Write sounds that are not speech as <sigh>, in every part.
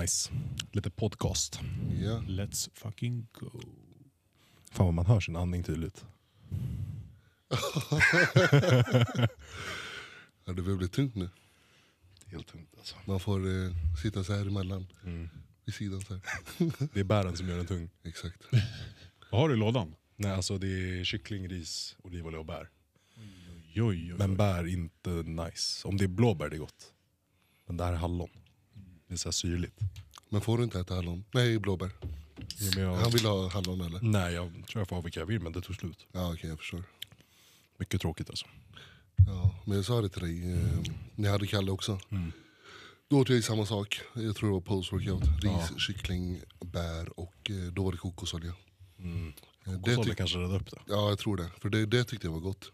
Nice. Lite podcast. Yeah. Let's fucking go. Fan vad man hör sin andning tydligt. <laughs> det börjar bli tungt nu. Helt tungt alltså. Man får eh, sitta så här emellan. Mm. Vid sidan så här. det är bären som gör den tung. <laughs> Exakt. vad har du i lådan? Nej, alltså det är kyckling, ris, olivolja och bär. Oj, oj, oj, Men bär inte nice. Om det är blåbär det är gott. Men det här är hallon. Det är så här syrligt. Men får du inte äta hallon? Nej, blåbär. Jo, men jag... Han vill ha hallon eller? Nej, jag tror jag får ha vilka jag vill men det tog slut. Ja, okej jag förstår. Mycket tråkigt alltså. Ja, men jag sa det till dig, eh, när jag hade Kalle också. Mm. Då åt jag samma sak, jag tror det var post-workout. Ris, Ja. kyckling, bär och eh, då var det kokosolja. Mm. Eh, Det Kokosolja kanske räddade upp det. ja, jag tror det. För det, det tyckte jag var gott.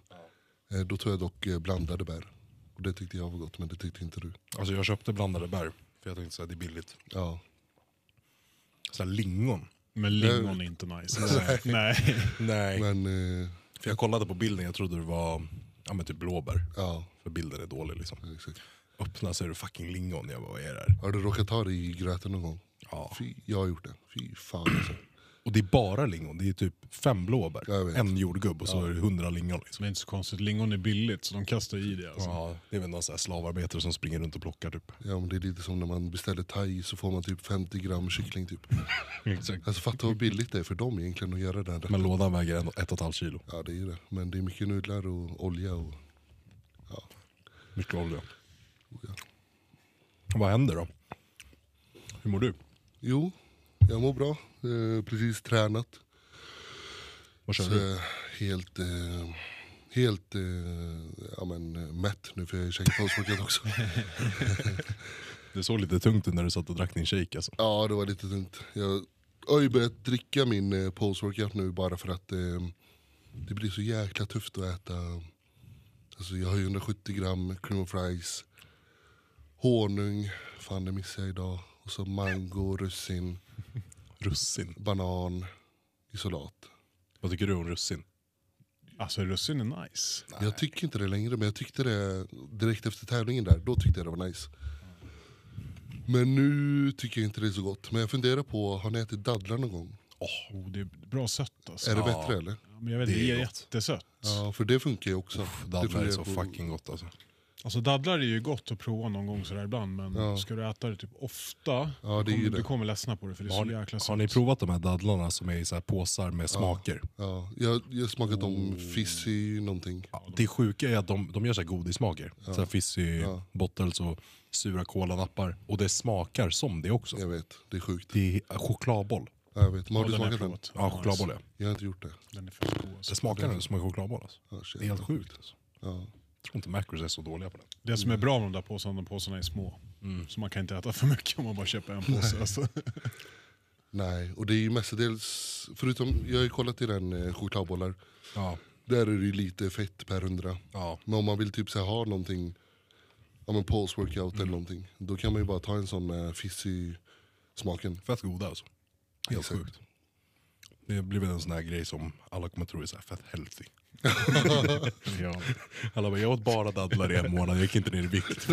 Eh, Då tog jag dock eh, blandade bär. Och det tyckte jag var gott, men det tyckte inte du. Alltså jag köpte blandade bär. För jag tänkte såhär, det är billigt. Ja. Såhär lingon. Men lingon är inte nice. <laughs> Nej. Nej. Nej. Men, eh, För jag kollade på bilden, jag trodde det var ja, men typ blåbär. ja, För bilden är dålig liksom. exakt. Öppna så är det fucking lingon. Jag bara, vad är det här? Har du råkat ta det i gröten någon gång? Ja. Fy, jag har gjort det. Fy fan alltså. Och det är bara lingon, det är typ fem blåbär, en jordgubb och så ja. är det hundra lingon. Liksom. Det är inte så konstigt, lingon är billigt så de kastar i det. Alltså. Ja, det är väl någon slavarbetare som springer runt och plockar typ. Ja men det är lite som när man beställer thai så får man typ 50 gram kyckling typ. <laughs> Exakt. Alltså fatta vad billigt det är för dem egentligen att göra den rätten. Men lådan väger en, ett och ett halvt kilo. Ja det är det, men det är mycket nudlar och olja och... Ja. Mycket olja. Oh, ja. Vad händer då? Hur mår du? Jo, jag mår bra. Eh, precis tränat. Vad kör du? Helt, eh, helt eh, ja, men, eh, mätt nu för jag är shakepausmackad också. <laughs> det såg lite tungt ut när du satt och drack din shake alltså. Ja det var lite tungt. Jag har ju börjat dricka min eh, post-workout nu bara för att eh, det blir så jäkla tufft att äta. Alltså, jag har ju 170 gram cream of rice, honung, fan det missade jag idag. Och så mango, russin. Russin. Banan, isolat. Vad tycker du om russin? Alltså russin är nice. Nej. Jag tycker inte det längre, men jag tyckte det direkt efter tävlingen där. Då tyckte jag det var nice. Men nu tycker jag inte det är så gott. Men jag funderar på, har ni ätit dadlar någon gång? Oh, det är bra sött alltså. Är det bättre eller? Ja, men jag vet, det är, det är jättesött. Ja, för det funkar ju också. Uff, dadlar är så på... fucking gott alltså. Alltså dadlar är ju gott att prova någon gång sådär ibland, men Ja. ska du äta det typ ofta, Ja, det kommer, det. du kommer ledsna på det för det är så Har ni, har ni provat de här dadlarna som är i så här påsar med smaker? Ja, jag, jag har smakat dem oh. fizzy någonting. Det sjuka är att de, de gör så här godissmaker. Så här fizzy bottles och sura kolanappar. Och det smakar som det också. Jag vet, det är sjukt. Det är chokladboll. Ja, jag vet. Men har Ja, du smakat den? Ja, chokladboll ja. Jag har inte gjort det. Den är för god alltså. Det smakar som en chokladboll alltså. Ja, Det är helt sjukt. alltså. Ja. Jag tror inte Macros är så dåliga på det. Det som är mm. bra med de där påsarna, de påsarna är små. Mm. Så man kan inte äta för mycket om man bara köper en påse. Alltså. <laughs> Nej, och det är ju mestadels, förutom, jag har ju kollat i den eh, chokladbollar. Ja. Där är det ju lite fett per hundra. Ja. Men om man vill typ så här, ha någonting, ja men pulse workout eller mm. någonting. Då kan man ju bara ta en sån med eh, fiss i smaken. Fett goda alltså. Helt Exakt. sjukt. Det blir väl en sån här grej som alla kommer tro är så här fett healthy. <laughs> ja. Alla bara, jag åt bara dadlar i en månad, jag gick inte ner i vikt.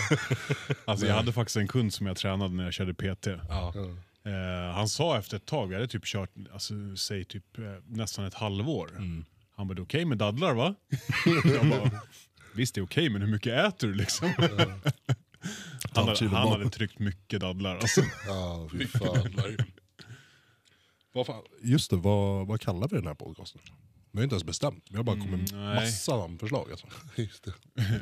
<laughs> alltså, jag hade faktiskt en kund som jag tränade när jag körde PT. Ja. Eh, han sa efter ett tag, vi hade typ kört alltså, säg typ, eh, nästan ett halvår. Mm. Han bara, det är okej okay med dadlar va? <laughs> jag bara, visst det är okej okay, men hur mycket äter du liksom? han, hade, han hade tryckt mycket dadlar alltså. oh, fan. Just det, vad, vad kallar vi den här podcasten? Vi har inte ens bestämt, vi har bara kommit med Mm, nej. massa förslag. Alltså. <laughs> Just det. <laughs>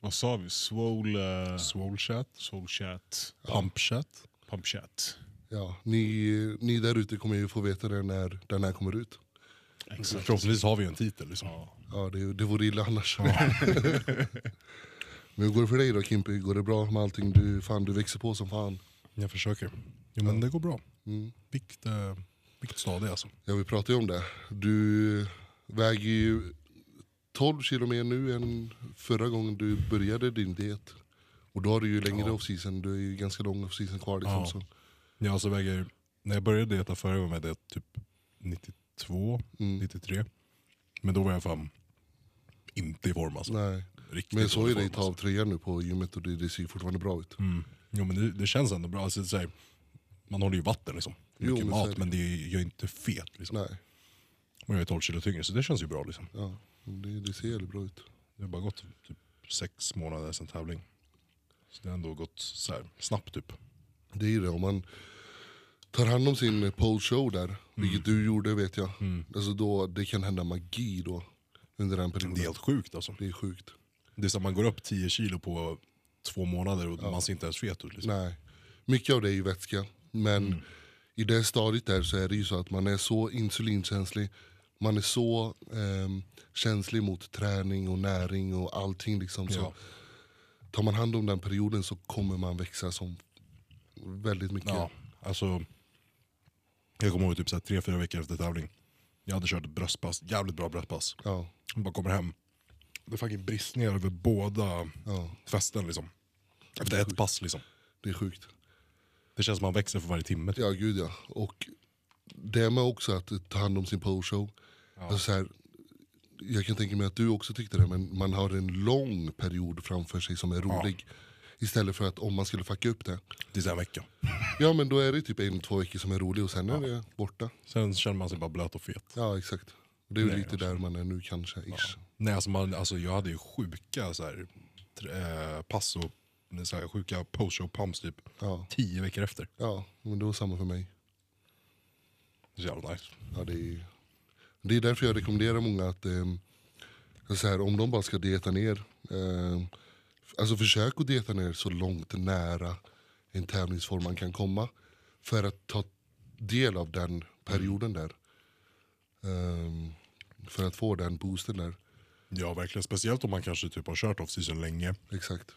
Vad sa vi? Swole... eh, Swolechat, Soulchat. pumpchat. Pumpchat. Ja, ni, ni där ute kommer ju få veta det när den här kommer ut. Exakt. Förhoppningsvis har vi en titel. Liksom. Ja. Ja, det, det vore illa annars. <laughs> Men hur går det för dig då Kimpi? Går det bra med allting? Du, fan, du växer på som fan. Jag försöker. Jo, men det går bra. Mm. Vikt, mycket stadig alltså. Ja, vi pratade ju om det. Du väger ju 12 kilo mer nu än förra gången du började din diet. Och då har du ju längre ja. off-season, du är ju ganska lång off-season kvar. Liksom, ja. Så. ja, så väger, när jag började dieta förra gången var jag typ 92, mm. 93. Men då var jag fan inte i form alltså. Nej. Riktigt men jag såg ju dig ta av alltså. tröjan nu på gymmet och det, det ser fortfarande bra ut. Mm. Jo men det, det känns ändå bra. Alltså, här, man håller ju vatten liksom mycket jo, men mat, men det är, jag är inte fet. Liksom. Nej. Men jag är 12 kilo tyngre, så det känns ju bra. Liksom. Ja, det, det ser jävligt bra ut. Det har bara gått typ sex månader sedan tävling. Så det har ändå gått så här, snabbt typ. Det är ju det, om man tar hand om sin eh, pole show där, mm. vilket du gjorde vet jag. Mm. Alltså då, det kan hända magi då. Under den perioden. Det är helt sjukt alltså. Det är sjukt. Det är så att man går upp 10 kilo på två månader och ja. man ser inte ens fet ut. Liksom. Nej. Mycket av det är ju vätska, men mm i det stadiet där så är det ju så att man är så insulinkänslig. Man är så eh, känslig mot träning och näring och allting. Liksom. Så ja. Tar man hand om den perioden så kommer man växa som väldigt mycket. Ja, alltså, jag kommer ihåg typ så här, tre, fyra veckor efter tävling. Jag hade kört ett bröstpass, jävligt bra bröstpass. Ja. Jag bara kommer hem, det fucking bristningar över båda ja. fästen liksom. Efter ett pass liksom. Det är sjukt. Det känns som man växer för varje timme. Typ. Ja, gud ja. Och det med också att ta hand om sin pro Ja. Alltså jag kan tänka mig att du också tyckte det, men man har en lång period framför sig som är rolig. Ja. Istället för att om man skulle fucka upp det. Det en vecka. Ja men då är det typ en, två veckor som är rolig och sen ja. är det borta. Sen känner man sig bara blöt och fet. Ja exakt. Det är Nej, lite där man är nu kanske. Ja. Nej alltså, man, alltså jag hade ju sjuka så här, eh, pass och så här sjuka post-show pumps typ. Ja. Tio veckor efter. Ja, men det var samma för mig. Det är så jävla nice. Ja, det, är, det är därför jag rekommenderar många att eh, så här, om de bara ska dieta ner, eh, alltså försök att dieta ner så långt nära en tävlingsform man kan komma. För att ta del av den perioden där. Um, för att få den boosten där. Ja verkligen, speciellt om man kanske typ har kört off-season länge. Exakt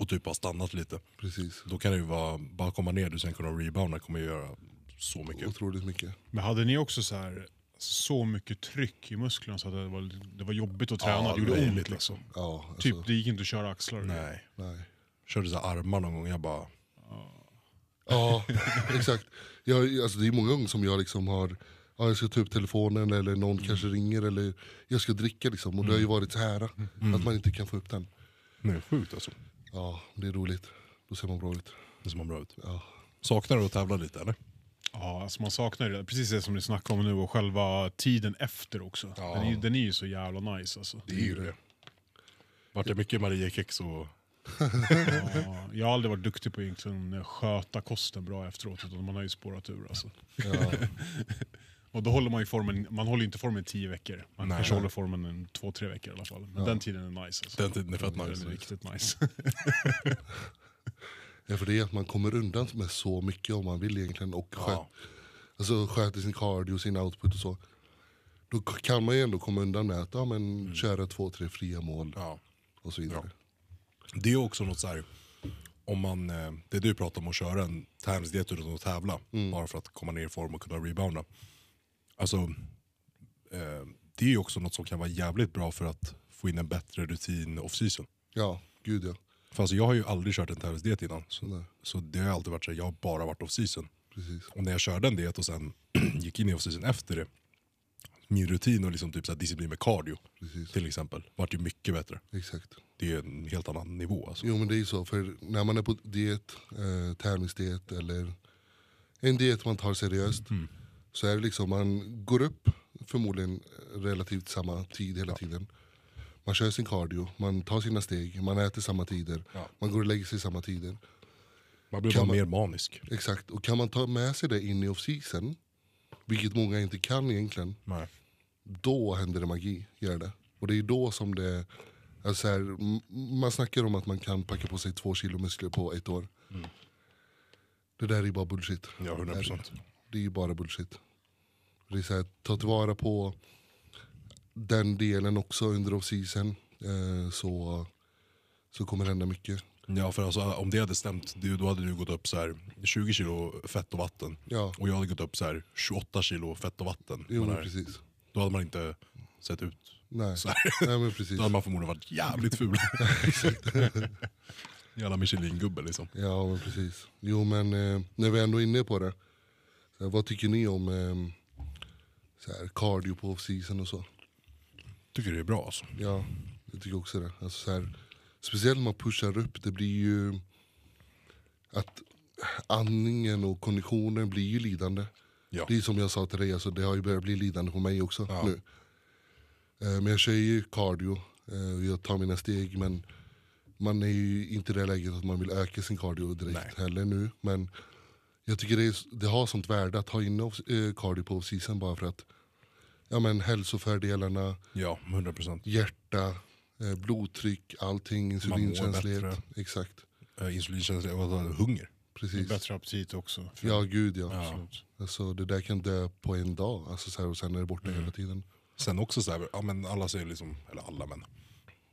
och typ har stannat lite. Precis. Då kan det ju vara, bara komma ner och sen kunna rebounda kommer ju göra så mycket. Otroligt mycket. Men hade ni också så här så mycket tryck i musklerna så att det var, det var jobbigt att träna? Ja, det gjorde ont liksom. Ja, typ, alltså. Typ, det gick inte att köra axlar? Nej. Nej. Körde så armar någon gång, jag bara... Ja, ja exakt. Jag, alltså, det är många gånger som jag liksom har ja, jag ska ta upp telefonen eller någon mm. kanske ringer eller jag ska dricka liksom. Och det har ju mm. varit så här mm. att man inte kan få upp den. Nej, sjukt alltså. Ja, det är roligt. Då ser man bra ut. Det ser man bra ut. Ja. Saknar du att tävla lite eller? Ja, alltså man saknar det. Precis det som ni snackar om nu och själva tiden efter också. Ja. Den, är, den är ju så jävla nice alltså. Det är ju det. Vart det mycket Mariekex och... ja, jag har aldrig varit duktig på att sköta kosten bra efteråt utan man har ju spårat ur alltså. <laughs> Och då håller man ju formen, man håller inte formen i tio veckor. Man Nej. kanske håller formen i två, tre veckor i alla fall. Men ja. den tiden är nice. Alltså. Den tiden är fett nice. Den är riktigt nice. <laughs> ja, för det är att man kommer undan med så mycket om man vill egentligen. Och ja. Alltså, sköter alltså, sköt sin cardio, sin output och så. Då kan man ju ändå komma undan med att ja, men, mm. köra två, tre fria mål. Ja. Och så vidare. Det är också något så här, om man, eh, det du pratar om att köra en times utan att tävla. Mm. Bara för att komma ner i form och kunna rebounda alltså, eh, det är ju också något som kan vara jävligt bra för att få in en bättre rutin off-season. Ja, gud ja. För alltså, jag har ju aldrig kört en tävlingsdiet innan. Så, så, det har alltid varit så jag har bara varit off-season. Och när jag körde en diet och sen <clears throat> gick in i off-season efter det, min rutin och liksom typ så disciplin med cardio Precis. till exempel, vart ju mycket bättre. Exakt. Det är en helt annan nivå. Alltså. Jo men det är ju så, för när man är på diet, eh, tävlingsdiet eller en diet man tar seriöst, mm. Så är det liksom, man går upp förmodligen relativt samma tid hela ja. tiden. Man kör sin cardio, man tar sina steg, man äter samma tider, ja. man går och lägger sig samma tider. Man blir kan bara man, mer manisk. Exakt, och kan man ta med sig det in i off-season, vilket många inte kan egentligen, Nej. då händer det magi. Gör det. Och det är då som det, alltså här, man snackar om att man kan packa på sig två kilo muskler på ett år. Mm. Det där är bara bullshit. Ja, 100% det är ju bara bullshit. Det är så här, ta tillvara på den delen också under off-season eh, så, så kommer det hända mycket. Ja, för alltså, om det hade stämt, då hade du gått upp så här 20 kilo fett och vatten. Ja. Och jag hade gått upp så här 28 kilo fett och vatten. Jo, här, precis. Då hade man inte sett ut Nej. så här. Nej, men precis. Då hade man förmodligen varit jävligt ful. <laughs> Jävla Michelin-gubbe liksom. Ja, men precis. Jo, men eh, när vi ändå är inne på det. Eh, vad tycker ni om eh, så här, cardio på off-season och så? tycker det är bra alltså. Ja, jag tycker också det. Alltså, så här, speciellt när man pushar upp, det blir ju... Att andningen och konditionen blir ju lidande. Ja. Det är som jag sa till dig, alltså, det har ju börjat bli lidande på mig också ja. nu. Eh, men jag kör ju cardio, eh, jag tar mina steg men man är ju inte i det läget att man vill öka sin cardio direkt Nej. heller nu. Men jag tycker det, är, det har sånt värde att ha in off, eh, cardio på season bara för att ja, men, hälsofördelarna, ja, 100%. hjärta, eh, blodtryck, allting, insulinkänslighet. Man Exakt. Eh, insulinkänslighet, vad hunger. Precis. Bättre aptit också. Ja, gud ja. ja. Alltså, det där kan dö på en dag, alltså, så här, och sen är det borta mm. hela tiden. Sen också så här, ja, men alla säger liksom, eller alla men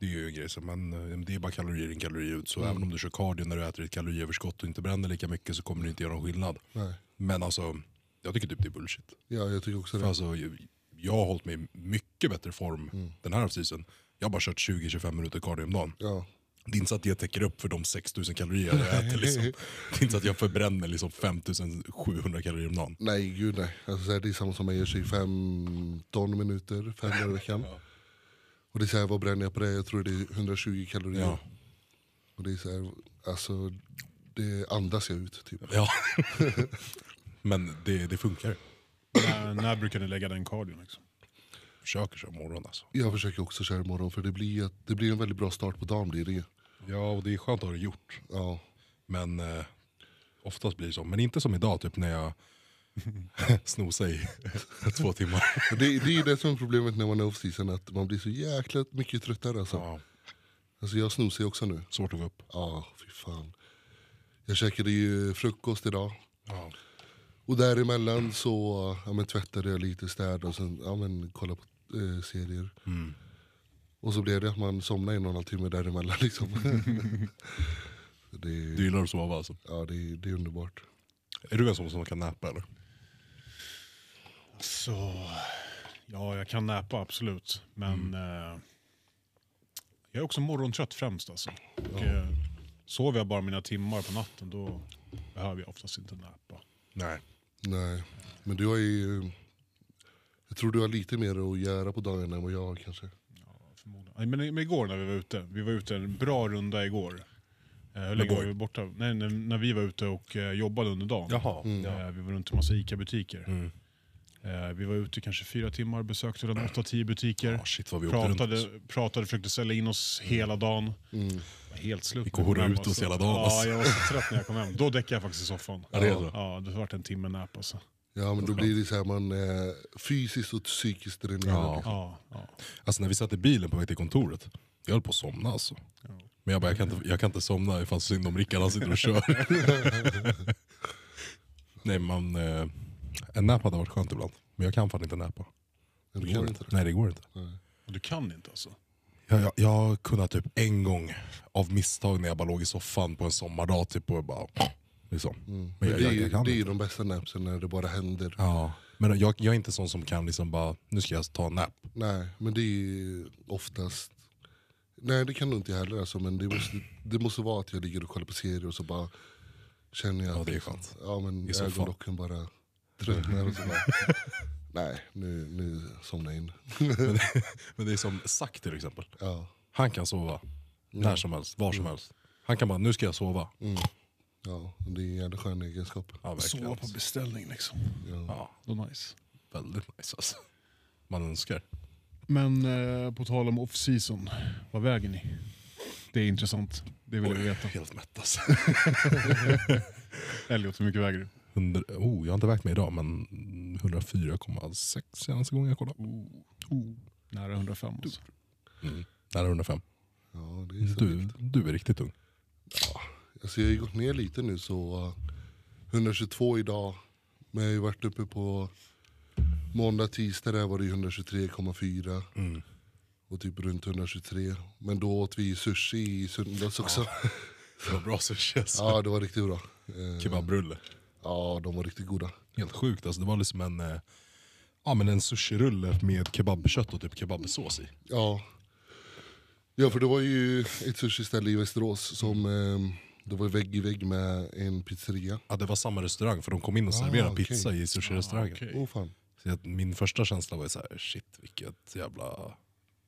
det är ju en grej, så man, eh, det är bara kalorier in kalorier ut. Så mm. även om du kör cardio när du äter ett kaloriöverskott och inte bränner lika mycket så kommer det inte göra någon skillnad. Nej. Men alltså, jag tycker typ det är bullshit. Ja, jag tycker också det. För alltså, jag, jag har hållit mig i mycket bättre form mm. den här offseason. Jag har bara kört 20-25 minuter cardio om dagen. Ja. Det är inte så att jag täcker upp för de 6000 kalorier jag äter. <laughs> Liksom. Det är inte så att jag förbränner liksom 5700 kalorier om dagen. Nej, gud nej. Alltså, det är samma som jag ger sig 15 minuter fem dagar i veckan. Ja. Och det är så här, vad bränner jag på det? Jag tror det är 120 kalorier. Ja. Och det är så här, alltså det andas jag ut typ. Ja. <laughs> Men det, det funkar. När, när brukar ni lägga den kardion? Liksom? Försöker köra morgon alltså. Jag försöker också köra morgon för det blir, det blir en väldigt bra start på dagen. Blir det. Ja och det är skönt att ha det gjort. Ja. Men eh, oftast blir det så. Men inte som idag typ när jag <laughs> Snosa i <laughs> två timmar. det, det är det som är problemet när man är off-season, att man blir så jäkla mycket tröttare. Alltså. Ja. Alltså jag snosar ju också nu. Svårt att gå upp. Ja, fy fan. Jag käkade ju frukost idag. Ja. Och däremellan så ja, men, tvättade jag lite, städade och sen ja, men, kollade på eh, serier. Mm. Och så blev det att man somnade en och en halv timme däremellan. <laughs> Liksom. det du gillar att sova alltså? Ja, det är, det är underbart. Är du en sån som kan näpa eller? Alltså, ja, jag kan näpa absolut. Men mm. eh, jag är också morgontrött främst. Alltså. Och, ja. eh, sover jag bara mina timmar på natten då behöver jag oftast inte näpa. Nej. Nej, men du har ju... Jag tror du har lite mer att göra på dagarna än vad jag har kanske. Ja, förmodligen. Men, igår när vi var ute, vi var ute en bra runda igår. Eh, hur länge var vi borta? Nej, när, vi var ute och eh, jobbade under dagen. Jaha, mm. Vi var runt i massa ICA-butiker. Mm. Eh, vi var ute kanske fyra timmar, besökte redan 8-10 butiker. Oh, shit, vad vi pratade, pratade, försökte sälja in oss hela dagen. Mm. Helt slut. Vi korrade ut oss hela dagen. Ja, jag var så trött när jag kom hem. Då däckade jag faktiskt i soffan. Ja, det, ja, ja, det var en timme nap alltså. Ja men då blir det så här, man eh, fysiskt och psykiskt dränerad. Ja. Ja, ja. Alltså när vi satt i bilen på väg till kontoret, jag höll på att somna alltså. Ja. Men jag bara, jag kan inte, jag kan inte somna, det fanns synd om Rickard, han sitter och kör. <laughs> Nej man... Eh, en nap hade varit skönt ibland. Men jag kan fan inte nappa. Du kan inte det? Nej det går inte. Nej. Du kan inte alltså? Jag, jag, jag kunnat typ en gång av misstag när jag bara låg i soffan på en sommardag typ och bara... Liksom. Mm. Men jag, det, jag, jag kan det är ju de bästa napsen när det bara händer. Ja. Men jag, jag är inte sån som kan liksom bara, nu ska jag ta en nap. Nej, men det är oftast Nej det kan du inte heller alltså, men det måste, det måste vara att jag ligger och kollar på serier och så bara känner jag att ja, det är liksom, skönt. Ja, men ögonlocken bara Tröttnar och sådär. <laughs> Nej, nu, nu somnar jag in. men, <laughs> men, det är som Zack till exempel. Ja. Han kan sova mm. när som helst, var som mm. helst. Han kan bara, nu ska jag sova. Mm. Ja, det är en jävla skön egenskap. Ja, sova på beställning liksom. Ja, ja då nice. Väldigt nice alltså. Man önskar. Men eh, på tal om off-season, vad väger ni? Det är intressant. Det vill Oj, jag veta. Helt mätt alltså. <laughs> Elliot, hur mycket väger du? 100, oh, jag har inte vägt mig idag, men 104,6 senaste gången jag kollade. Oh, oh. Nära 105 alltså. Mm, nära 105. Ja, det är du, du är riktigt tung. Ja, alltså jag har gått ner lite nu så 122 eh, idag. Men jag har ju varit uppe på måndag, tisdag där var det 123,4. Mm. Och typ runt 123. Men då åt vi sushi i söndags också. Ja. <laughs> Det var bra sushi alltså. Ja det var riktigt bra. Eh, Kebabrulle. Ja, de var riktigt goda. Helt sjukt. Alltså, det var liksom en, eh, ja, men en sushirulle med kebabkött och typ kebabsås i. Ja. ja, för det var ju ett sushiställe i Västerås som eh, det var vägg i vägg med en pizzeria. Ja, det var samma restaurang för de kom in och serverade Ah, okej. pizza i sushirestaurangen. Ah, okej. Så min första känsla var så här, shit vilket jävla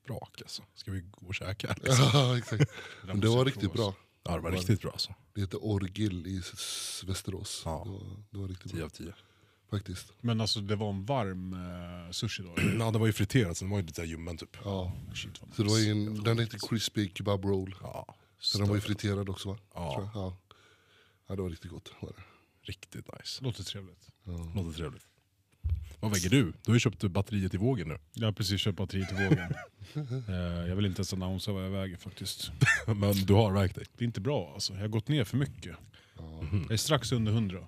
brak alltså. Ska vi gå och käka? Liksom? <laughs> Ja, exakt. <laughs> Men det var riktigt bra. Ja, det var riktigt bra alltså. Det heter Orgil i Västerås. Ja. Det, var, det var riktigt 10 bra. av 10. Faktiskt. Men alltså det var en varm eh, sushi då? <clears throat> Ja, det var ju friterat så den var ju lite ljummen typ. Ja. Shit, vad Så det var ju en, den hette crispy kebab roll. Ja, Så den var ju friterad också va? Ja. Tror jag. ja. Ja det var riktigt gott. Var det. riktigt nice. Låter trevligt. Låter trevligt. Vad väger du? Du har ju köpt batteriet i vågen nu. Jag har precis köpt batteriet i vågen. <laughs> Eh, jag vill inte ens annonsera vad jag väger faktiskt. <laughs> Men du har vägt dig? Det är inte bra alltså. Jag har gått ner för mycket. Mm. Jag är strax under 100.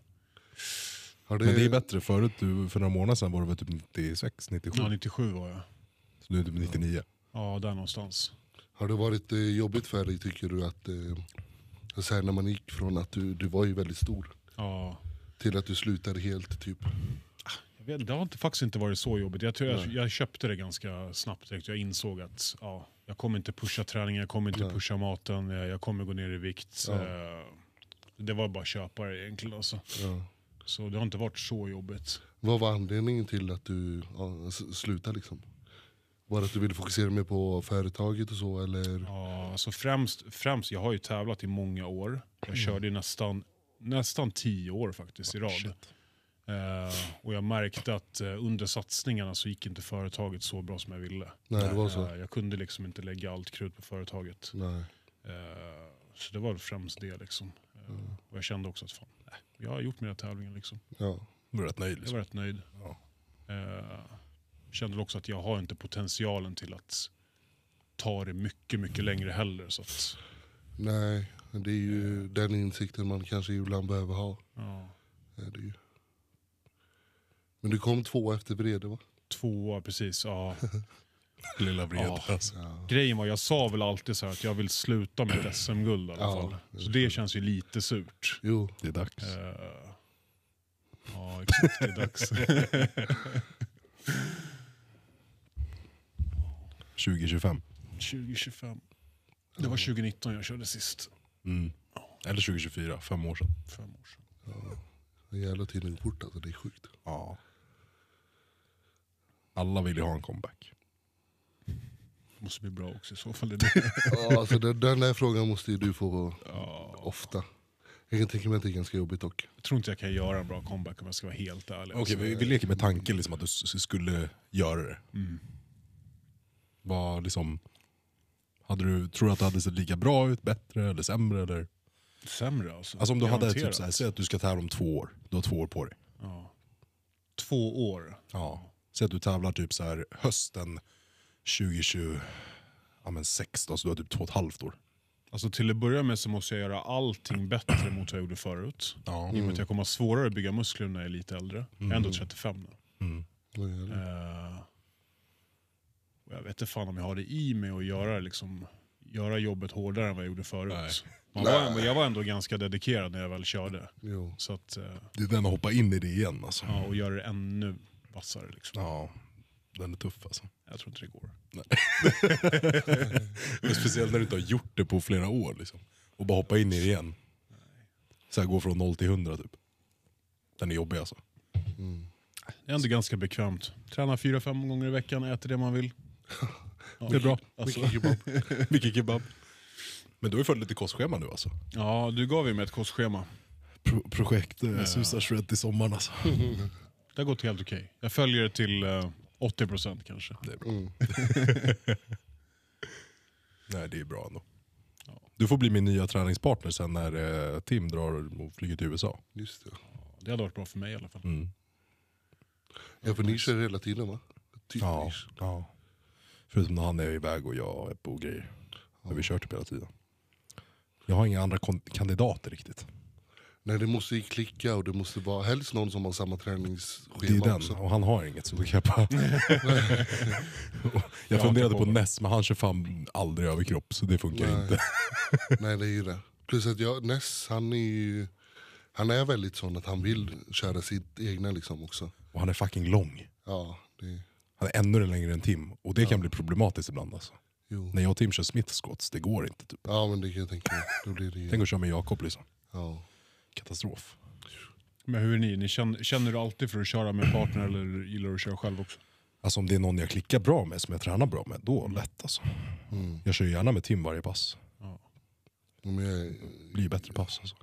Har det... Men det är bättre. Förut, du, för några månader sedan var du väl typ 96, 97? Ja, 97 var jag. Så du är typ 99? Ja, där någonstans. Har det varit eh, jobbigt för dig tycker du att, eh, så här, när man gick från att du, du var ju väldigt stor, ja. till att du slutade helt typ? Det har inte, faktiskt inte varit så jobbigt. Jag, tror jag, jag köpte det ganska snabbt direkt. Jag insåg att ja, jag kommer inte pusha träningen, jag kommer inte Nej. pusha maten, eh, jag, kommer gå ner i vikt. Ja. Eh, det var bara köpare egentligen. Alltså. Ja. Så det har inte varit så jobbigt. Vad var anledningen till att du ja, slutade? Liksom? Var det att du ville fokusera mer på företaget och så? Eller? Ja, alltså främst, främst, jag har ju tävlat i många år. Jag mm. körde nästan, nästan tio år faktiskt i rad. Shit. Eh, och jag märkte att eh, under satsningarna så gick inte företaget så bra som jag ville. Nej, det var så. Eh, jag kunde liksom inte lägga allt krut på företaget. Nej. så det var främst det. Liksom. Mm. Och jag kände också att fan, jag har gjort mina tävlingar. Liksom. Ja. Du var rätt nöjd? Liksom. Jag var liksom. rätt nöjd. Ja. kände också att jag har inte potentialen till att ta det mycket, mycket längre heller. Så att... Nej, det är ju den insikten man kanske ibland behöver ha. Ja. Det är ju. Men du kom två efter Vrede va? Två, precis. Ja. <laughs> Lilla Vrede. Ja. Alltså. Ja. Grejen var, jag sa väl alltid så att jag vill sluta med ett SM-guld i alla ja, fall. Så det känns ju lite surt. Jo, det är dags. Uh, ja, exakt. Det är dags. 2025. <laughs> 2025. Det var 2019 jag körde sist. Mm. Eller 2024, fem år sedan. Fem år sedan. Ja. Jävla tiden går fort alltså, det är sjukt. Ja. Alla vill ju ha en comeback. Det måste bli bra också i så fall. <laughs> Är det. ja, alltså, den, den där frågan måste ju du få ja. ofta. Jag kan tänka mig att det är ganska jobbigt dock. Jag tror inte jag kan göra en bra comeback om jag ska vara helt ärlig. Okej, okay, vi, vi, leker med tanken liksom, att du skulle göra det. Mm. Var, liksom, hade du, tror du att det hade sett lika bra ut, bättre eller sämre? Eller? Sämre alltså? Alltså om du hade, typ, såhär, säg att du ska tävla om två år. Du har två år på dig. Ja. Två år? Ja. Säg att du tävlar typ så här hösten 2026, ja så du har typ två och ett halvt år. Alltså till att börja med så måste jag göra allting bättre mot vad jag gjorde förut. Ja. Mm. I och med att jag kommer ha svårare att bygga muskler när jag är lite äldre. Mm. Jag är ändå 35 mm. nu. Mm. Uh, jag vet inte fan om jag har det i mig att göra, liksom, göra jobbet hårdare än vad jag gjorde förut. Man var, ändå, jag var ändå ganska dedikerad när jag väl körde. Jo. Så att, uh, eh, det är den att hoppa in i det igen alltså. Ja, och göra det ännu vassare. Liksom. Ja, den är tuff alltså. Jag tror inte det går. Nej. speciellt när du inte har gjort det på flera år. Liksom. Och bara hoppa in i det igen. Så här, gå från 0 till 100 typ. Den är jobbig alltså. Mm. Det är ändå ganska bekvämt. Träna fyra, fem gånger i veckan, äter det man vill. <laughs> det är bra. Alltså. <laughs> Mycket kebab. Men du har ju följt lite kostschema nu alltså? Ja, du gav ju mig ett kostschema. Pro projekt eh, ja. susar shred i sommaren alltså. <laughs> Det har gått helt okej. Okay. Jag följer det till eh, 80% kanske. Det är bra. Mm. <laughs> Nej, det är bra ändå. Ja. Du får bli min nya träningspartner sen när eh, Tim drar och flyger till USA. Just det. Det hade varit bra för mig i alla fall. Mm. Ja, för ni kör hela tiden va? Typ ja, ja. Förutom när han är iväg och jag är på grejer. Ja. vi kör typ hela tiden. Jag har inga andra kandidater riktigt. Nej det måste ju klicka och det måste vara helst någon som har samma träningsschema Det är den, också. och han har inget så då kan <laughs> jag bara... jag funderade på Ness, men han kör fan aldrig överkropp så det funkar Nej. inte. <laughs> Nej det är ju det. Plus att jag, Ness han är ju, han är väldigt sån att han vill köra sitt egna liksom också. Och han är fucking lång. Ja, det... Han är ännu längre än Tim, och det ja. kan bli problematiskt ibland alltså. Jo. När jag och Tim kör Smithscots, det går inte. Typ. Ja men det kan jag tänka mig. Tänk att köra med Jakob liksom. Ja katastrof. Men hur är ni? ni känner, känner du alltid för att köra med partner eller gillar du att köra själv också? Alltså om det är någon jag klickar bra med, som jag tränar bra med, då mm. lätt alltså. Mm. Jag kör gärna med Tim varje pass. Ja. Men jag, blir bättre pass alltså.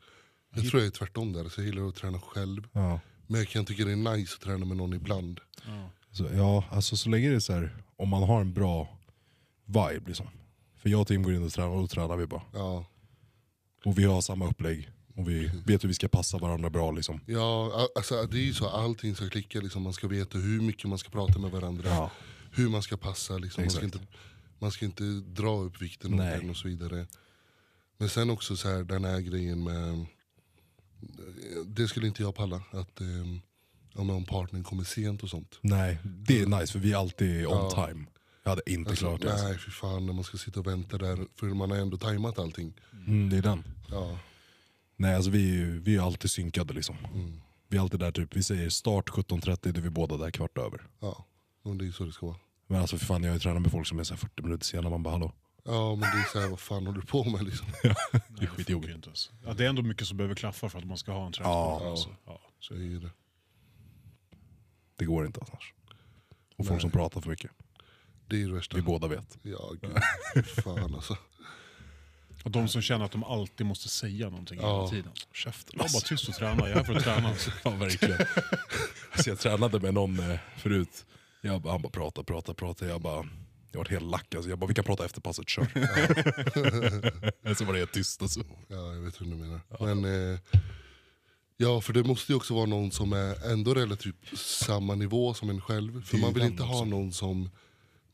Jag tror jag är tvärtom där, så jag gillar att träna själv. Ja. Men jag kan tycka det är nice att träna med någon ibland. Ja, så, ja, alltså så länge det är så här, om man har en bra vibe liksom. För jag och Tim går in och tränar och då tränar vi bara. Ja. Och vi har samma upplägg. Och vi vet hur vi ska passa varandra bra. Liksom. Ja, alltså, det är ju så allting ska klicka. Liksom. Man ska veta hur mycket man ska prata med varandra. Ja. Hur man ska passa. Liksom. Man, ska inte, man ska inte dra upp vikten Nej. och så vidare. Men sen också så här, den här grejen med... Det skulle inte jag palla. Att, um, om partnern kommer sent och sånt. Nej, det är nice för vi är alltid on ja. time. Jag hade inte alltså, klarat det. Nej, för fan när man ska sitta och vänta där. För man har ändå tajmat allting. Mm, det är den. Ja. Nej, alltså vi är ju vi är alltid synkade liksom. Mm. Vi är alltid där, typ, vi säger start 17.30, då är vi båda där kvart över. Ja, och det är så det ska vara. Men alltså för fan, jag har ju tränat med folk som är så 40 minuter sena. man bara hallå. Ja men det är såhär, vad fan håller du på med liksom? <laughs> ja, det är skitjobbigt. Ja, det är ändå mycket som behöver klaffa för att man ska ha en träningsplan. Ja, alltså. ja. Så är det. det går inte annars. Och folk Nej. som pratar för mycket. Det är det värsta. Vi båda vet. Ja, gud. fan alltså. Och de som känner att de alltid måste säga någonting ja. hela tiden. Käften. Var bara alltså. tyst och träna, jag är här för att träna. <laughs> ja, verkligen. Så alltså, jag tränade med någon eh, förut. Jag bara, han bara pratade, pratade, pratade. Jag bara, jag var helt lack. Alltså. Jag bara, vi kan prata efter passet, kör. Ja. så var det helt tyst. Alltså. Ja, jag vet hur du menar. Ja. Men, eh, ja, för det måste ju också vara någon som är ändå relativt samma nivå som en själv. För man vill inte ha någon som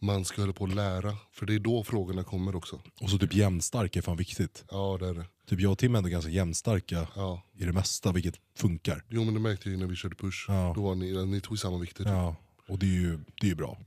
man ska hålla på att lära. För det är då frågorna kommer också. Och så typ jämnstark är fan viktigt. Ja det är det. Typ jag och Tim är ändå ganska jämnstarka Ja. i det mesta, vilket funkar. Jo men det märkte jag när vi körde push. Ja. Då var ni, ni tog samma vikter. Typ. Ja. Och det är ju, det är ju bra.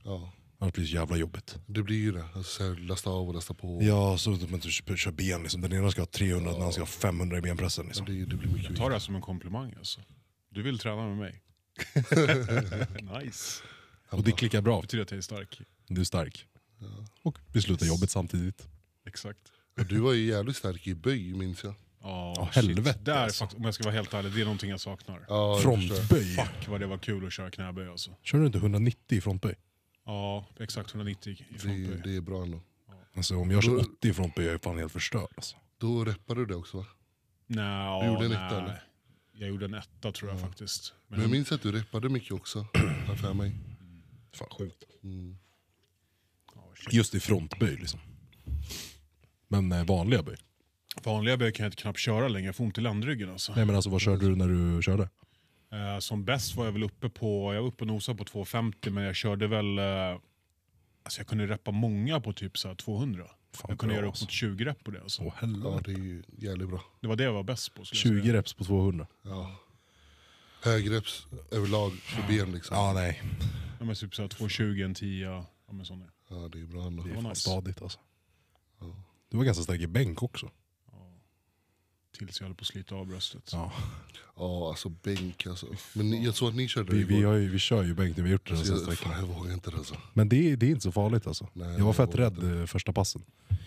Annars blir det så jävla jobbigt. Det blir ju det. Alltså, så här, lasta av och lasta på. Ja, så att man kör ben liksom. Den ena ska ha 300, den andra ska ha 500 i benpressen liksom. Det, det blir mycket Ta det här som en komplimang alltså. Du vill träna med mig. <laughs> nice. Och det klickar bra. Betyder att jag är stark. Du är stark. Ja. Och beslutar slutar jobbet samtidigt. Exakt. Och du var ju jävligt stark i böj minns jag. Ja, oh, helvete. alltså. Om jag ska vara helt ärlig, det är någonting jag saknar. Ja, frontböj. Fuck vad det var kul att köra knäböj alltså. Kör du inte 190 i frontböj? Ja, exakt 190 i frontböj. Det, det är bra ändå. Ja. Alltså, om jag kör då, 80 i frontböj är jag fan helt förstörd. Alltså. Då reppade du det också va? Nej, du gjorde en etta eller? Jag gjorde en etta tror jag ja. faktiskt. Men, Men jag minns att du reppade mycket också, för mig. Fan sjukt. Mm. Just i frontböj liksom. Men eh, vanliga böj. Vanliga böj kan jag knappt köra längre, jag får ont i ländryggen alltså. Nej men alltså vad körde du när du körde? Eh, som bäst var jag väl uppe på, jag var uppe och nosade på 250 men jag körde väl, eh, alltså jag kunde reppa många på typ så här 200. Fan, jag kunde bra, göra upp alltså. mot 20 rep på det alltså. Åh Ja, det är ju jävligt bra. Det var det jag var bäst på. 20 reps på 200. Ja. Högreps överlag för ben liksom. Ja nej. Ja, men typ så här 220, en 10, ja men sån där. Ja, det är bra ändå. Det är fan nice. stadigt alltså. Ja. Du var ganska stark i bänk också. Tills jag höll på att slita av bröstet. Ja. Ja, alltså bänk alltså. Men jag tror att ni körde Vi, det vi, igår. har ju, vi kör ju bänk när vi har gjort det den senaste jag, veckan. jag vågar inte det alltså. Men det, är- det är inte så farligt alltså. Nej, jag var fett rädd eh, första passen.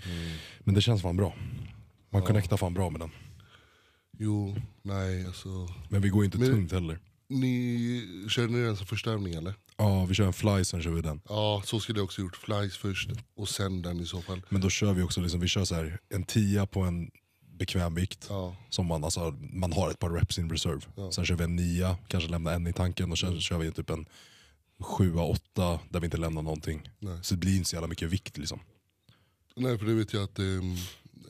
Mm. Men det känns fan bra. Man connectar fan bra med den. Jo, nej alltså. Men vi går inte Men- tungt heller ni, körde ni den som förstärkning eller? Ja, vi kör en fly, sen kör vi den. Ja, så skulle jag också gjort. Flies först och sen den i så fall. Men då kör vi också liksom, vi kör så här, en tia på en bekväm vikt. Ja. Som man, alltså, man har ett par reps in reserve. Ja. Sen kör vi en nia, kanske lämnar en i tanken och sen kör vi typ en sjua, åtta där vi inte lämnar någonting. Nej. Så det blir inte så jävla mycket vikt liksom. Nej, för det vet jag att eh,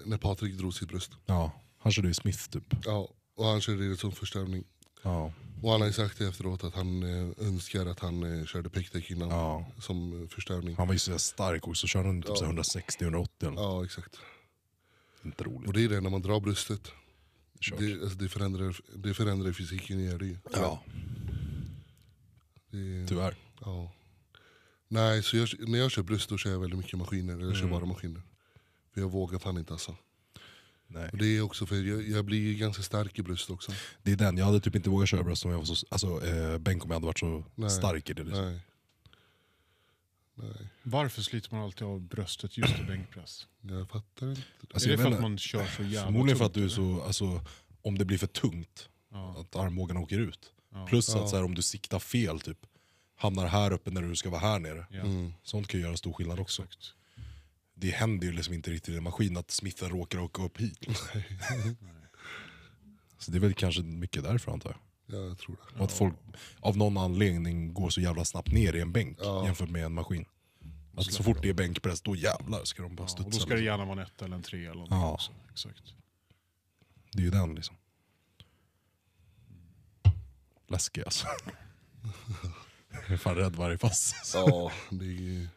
när Patrik drog sitt bröst. Ja, han körde ju Smith typ. Ja, och han körde det som förstärkning. Ja. Och han har ju sagt det efteråt att han eh, önskar att han eh, körde pickdeck innan Ja. som eh, förstärkning. Han var ju så stark också, körde han typ så 160-180 Ja exakt. Inte roligt. Och det är det, när man drar bröstet, det, alltså, det, förändrar, det förändrar fysiken i er. Det, Ja, det, tyvärr. Ja. Nej, så jag, när jag kör bröst då kör jag väldigt mycket maskiner. jag kör mm. bara maskiner. För jag vågar fan inte alltså. Nej. Och det är också för jag, jag, blir ju ganska stark i bröst också. Det är den, jag hade typ inte vågat köra bröst om jag var så, alltså, eh, bänk om jag hade varit så Nej. stark i det. Liksom. Nej. Nej. Varför sliter man alltid av bröstet just i bänkpress? Jag fattar inte. Alltså, är det för menar, att man kör så jävla Förmodligen för att du är så, alltså, om det blir för tungt, ja. att armbågarna åker ut. Ja. Plus att så här, om du siktar fel, typ, hamnar här uppe när du ska vara här nere. Mm. Sånt kan ju göra stor skillnad också. Exakt det händer ju liksom inte riktigt i en maskin att smittan råkar åka upp hit. <laughs> så det är väl kanske mycket därför antar jag. Ja, jag tror det. Och att folk av någon anledning går så jävla snabbt ner i en bänk Ja. jämfort med en maskin. Att alltså, så fort det är bänkpress, då jävlar ska de bara Ja, och då ska det liksom. gärna vara en etta eller en tre eller Ja. också. Exakt. Det är ju den liksom. Läskig alltså. <laughs> jag är fan rädd varje pass. Ja, det är ju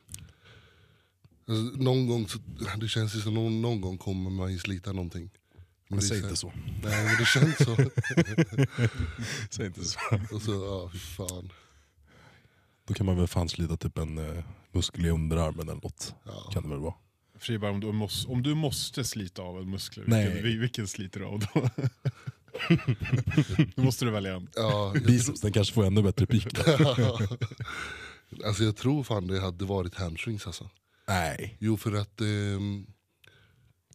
Alltså, någon gång så, det känns ju som någon, någon gång kommer man ju slita någonting. Men säg inte så. Nej men det känns så. <laughs> säg inte så. Och så, ja fy fan. Då kan man väl fan slita typ en eh, muskel i underarmen eller något. Ja. Kan det väl vara. Friberg, om du, måste, om du måste slita av en muskel, Vilken, vilken sliter du av då? nu <laughs> måste du välja en. Ja, Biceps, den kanske får ännu bättre pik. <laughs> alltså jag tror fan det hade varit hamstrings alltså. Nej. Jo för att... Ehm,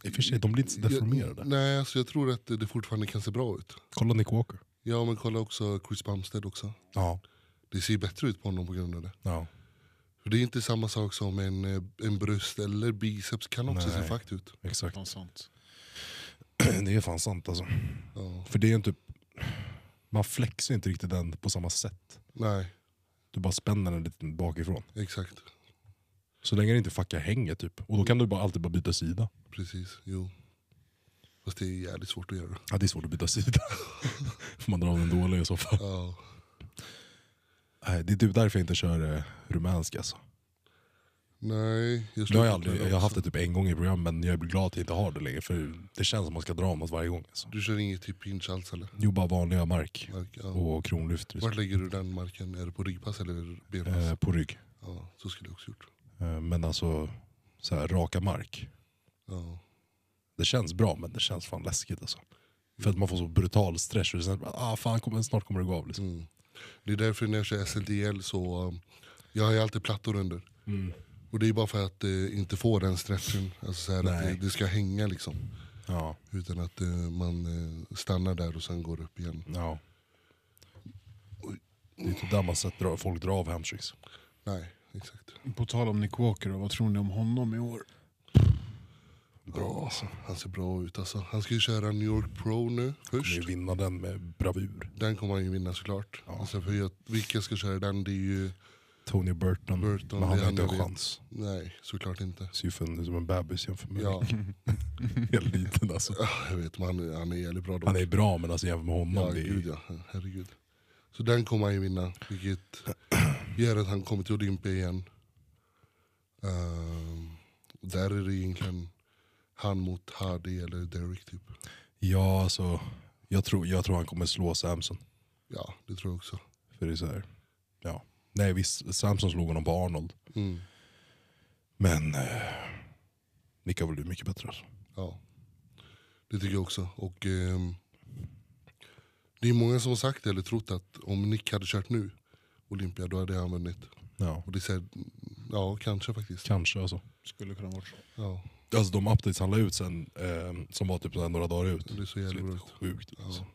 I och för sig, de blir inte så deformerade. nej, alltså jag tror att det fortfarande kan se bra ut. Kolla Nick Walker. Ja men kolla också Chris Bumstead också. Ja. Det ser ju bättre ut på honom på grund av det. Ja. För det är inte samma sak som en, eh, en bröst eller biceps kan också Nej. se fakt ut. Exakt. Fan sant. <clears throat> Det är fan sant alltså. Ja. För det är typ, man flexar inte riktigt den på samma sätt. Nej. Du bara spänner den lite bakifrån. Exakt. Så länge det inte fuckar hänget typ. Och då kan du bara alltid bara byta sida. Precis, jo. Fast det är jävligt svårt att göra. Ja, det är svårt att byta sida. <laughs> Får man dra av den dåliga i så fall. Ja. Nej, det är typ därför jag inte kör eh, rumänsk alltså. Nej, jag har jag, aldrig, jag har haft det typ en gång i programmet men jag blir glad att jag inte har det längre för det känns som att man ska dra om något varje gång. Alltså. Du kör inget typ pinch alls eller? Jo, bara vanliga mark Mark, ja. och kronlyft. Liksom. Vart lägger du den marken? Är det på ryggpass eller eh, benpass? Eh, på rygg. Ja, så skulle jag också gjort. Eh, men alltså, så här, raka mark. Ja. Det känns bra men det känns fan läskigt alltså. För mm. att man får så brutal stress. Och sen, ah, fan, kommer, snart kommer det gå av. Liksom. Mm. Det är därför när jag kör SLDL så, um, jag har ju alltid plattor under. Mm. Och det är bara för att eh, inte få den stressen. Alltså att det, det, ska hänga liksom. Ja. Utan att eh, man eh, stannar där och sen går upp igen. Ja. Det är inte där man sett folk dra av hamstrings. Nej exakt. På tal om Nick Walker, vad tror ni om honom i år? Bra alltså. Han ser bra ut alltså. Han ska ju köra New York Pro nu först. Han kommer ju vinna den med bravur. Den kommer han ju vinna såklart. Ja. Alltså för jag, vilka ska köra den? Det är ju... Tony Burton. Burton men han har inte en chans. Nej, såklart inte. Ser ju funden som en bebis jämfört med ja. <laughs> Helt liten alltså. Ja, jag vet, men han, han är jävligt bra dock. Han är bra men alltså jämfört med honom. Ja, det är... gud ja. Herregud. Så den kommer han ju vinna. Vilket Begäret han kommer till Olympia igen. Uh, där är det egentligen han mot Hardy eller Derek typ. Ja, alltså, jag, tror, jag tror han kommer slå Samson. Ja, det tror jag också. För det är så här, ja. Nej visst, Samson slog honom på Arnold. Mm. Men eh, Nick har väl mycket bättre. Alltså. Ja, det tycker jag också. Och eh, Det är många som har sagt eller trott att om Nick hade kört nu Olympia, då hade han vunnit. Ja. Och det är ja, kanske faktiskt. Kanske alltså. Skulle kunna vara så. Ja. Alltså de updates han la ut sen, eh, som var typ några dagar ut. Det är så jävla Det sjukt. sjukt ja. Alltså.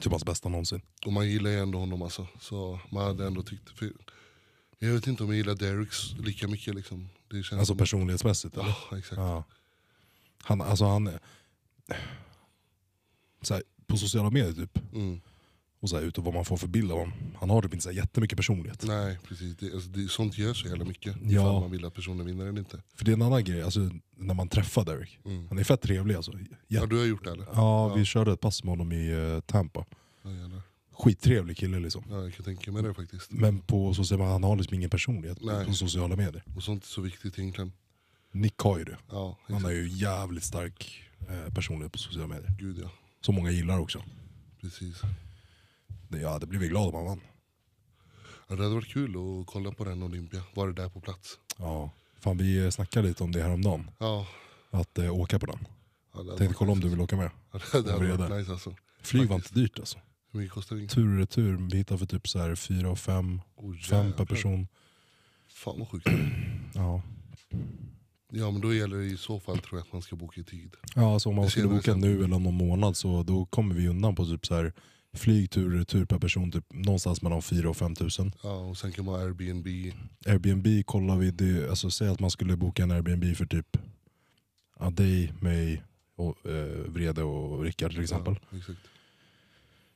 Typ hans bästa någonsin. Och man gillar ju ändå honom alltså. Så man hade ändå tyckt... För jag vet inte om jag gillar Derek lika mycket. Liksom. Det känns alltså som... personlighetsmässigt? Eller? Ja, exakt. Ja. Han, alltså han... Så här, på sociala medier typ. Mm och så här, utav vad man får för bild av honom. Han har typ inte så här jättemycket personlighet. Nej, precis. Det, alltså, det, sånt gör så jävla mycket. Ja. Ifall man vill att personen vinner eller inte. För det är en annan grej, alltså, när man träffar Derek. Mm. Han är fett trevlig alltså. Jätt... Ja, du har gjort det eller? Ja, ja, vi körde ett pass med honom i uh, Tampa. Ja, Skittrevlig kille liksom. Ja, jag kan tänka mig det faktiskt. Men på så säger man, han har liksom ingen personlighet Nej. på sociala medier. Och sånt är så viktigt egentligen. Nick har ju det. Ja, han har ju jävligt stark eh, personlighet på sociala medier. Gud, ja. Som många gillar också. Precis jag hade blivit glad om han vann. det hade varit kul att kolla på den Olympia, vara där på plats. Ja, fan vi snackade lite om det häromdagen. Ja. Att eh, åka på den. Ja, Tänkte kolla om du vill åka med. Ja, det hade varit där. nice alltså. Flyg var inte dyrt alltså. Hur mycket kostar det? Tur och retur, vi hittade för typ så här 4 och 5, oh, 5 per person. Fan vad sjukt. <clears throat> ja. Ja men då gäller det i så fall tror jag att man ska boka i tid. Ja, så om man skulle boka nu eller om någon månad så då kommer vi undan på typ så här flyg tur retur per person, typ någonstans mellan 4 och 5 tusen. Ja, och sen kan man ha Airbnb. Airbnb kollar vi, det, alltså säg att man skulle boka en Airbnb för typ ja, dig, mig, och, eh, Vrede och Rickard till exempel. Ja, exakt.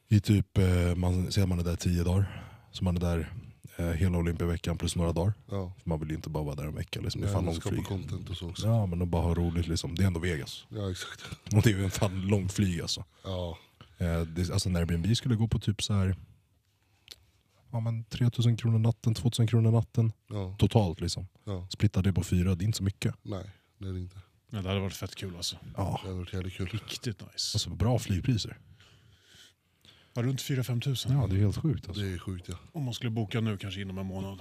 I typ, eh, man, säg att man är där 10 dagar, så man är där eh, hela Olympiaveckan plus några dagar. Ja. För man vill ju inte bara vara där en vecka. Liksom. Det är fan långt skapa content och så också. Ja men de bara ha roligt liksom. Det är ändå Vegas. Ja exakt. Och det är ju en fan långt flyg alltså. Ja. Eh, alltså när Airbnb skulle gå på typ så här, ja, men 3000 kronor natten, 2000 kronor natten. Ja. Totalt liksom. Ja. Splitta det på fyra, det är inte så mycket. Nej, det är det inte. Men det hade varit fett kul alltså. Ja. Det hade varit jävligt kul. Riktigt nice. Alltså bra flygpriser. Ja, runt 4-5 tusen. Ja, det är helt sjukt alltså. Det är sjukt ja. Om man skulle boka nu kanske inom en månad.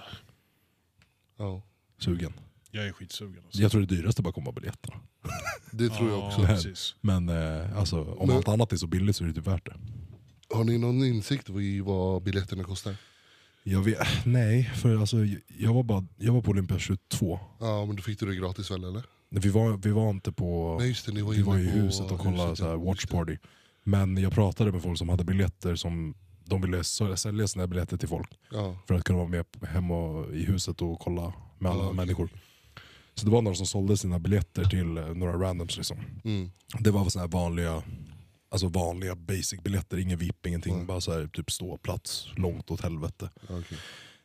Ja. Sugen. Jag är skitsugen. Alltså. Jag tror det dyraste bara kommer biljetterna. <laughs> Det tror jag också. precis. Men eh, alltså, om Men- allt annat är så billigt så är det typ värt det. Har ni någon insikt i vad biljetterna kostar? Jag vet, nej, för alltså, jag, var bara, jag var på Olympia 22. Ja men då fick du det gratis väl eller? Nej, Vi var, vi var inte på... Nej just det, ni var Vi var i huset och kollade så här watch party. Men jag pratade med folk som hade biljetter som de ville sälja sina biljetter till folk Ja. för att kunna vara med hemma i huset och kolla med alla Ja, okej. människor. Så det var några som sålde sina biljetter till eh, några randoms. Liksom. Mm. Det var såna vanliga alltså vanliga basic biljetter, ingen VIP, ingenting. Mm. Bara så här, typ ståplats, långt åt helvete. Okay.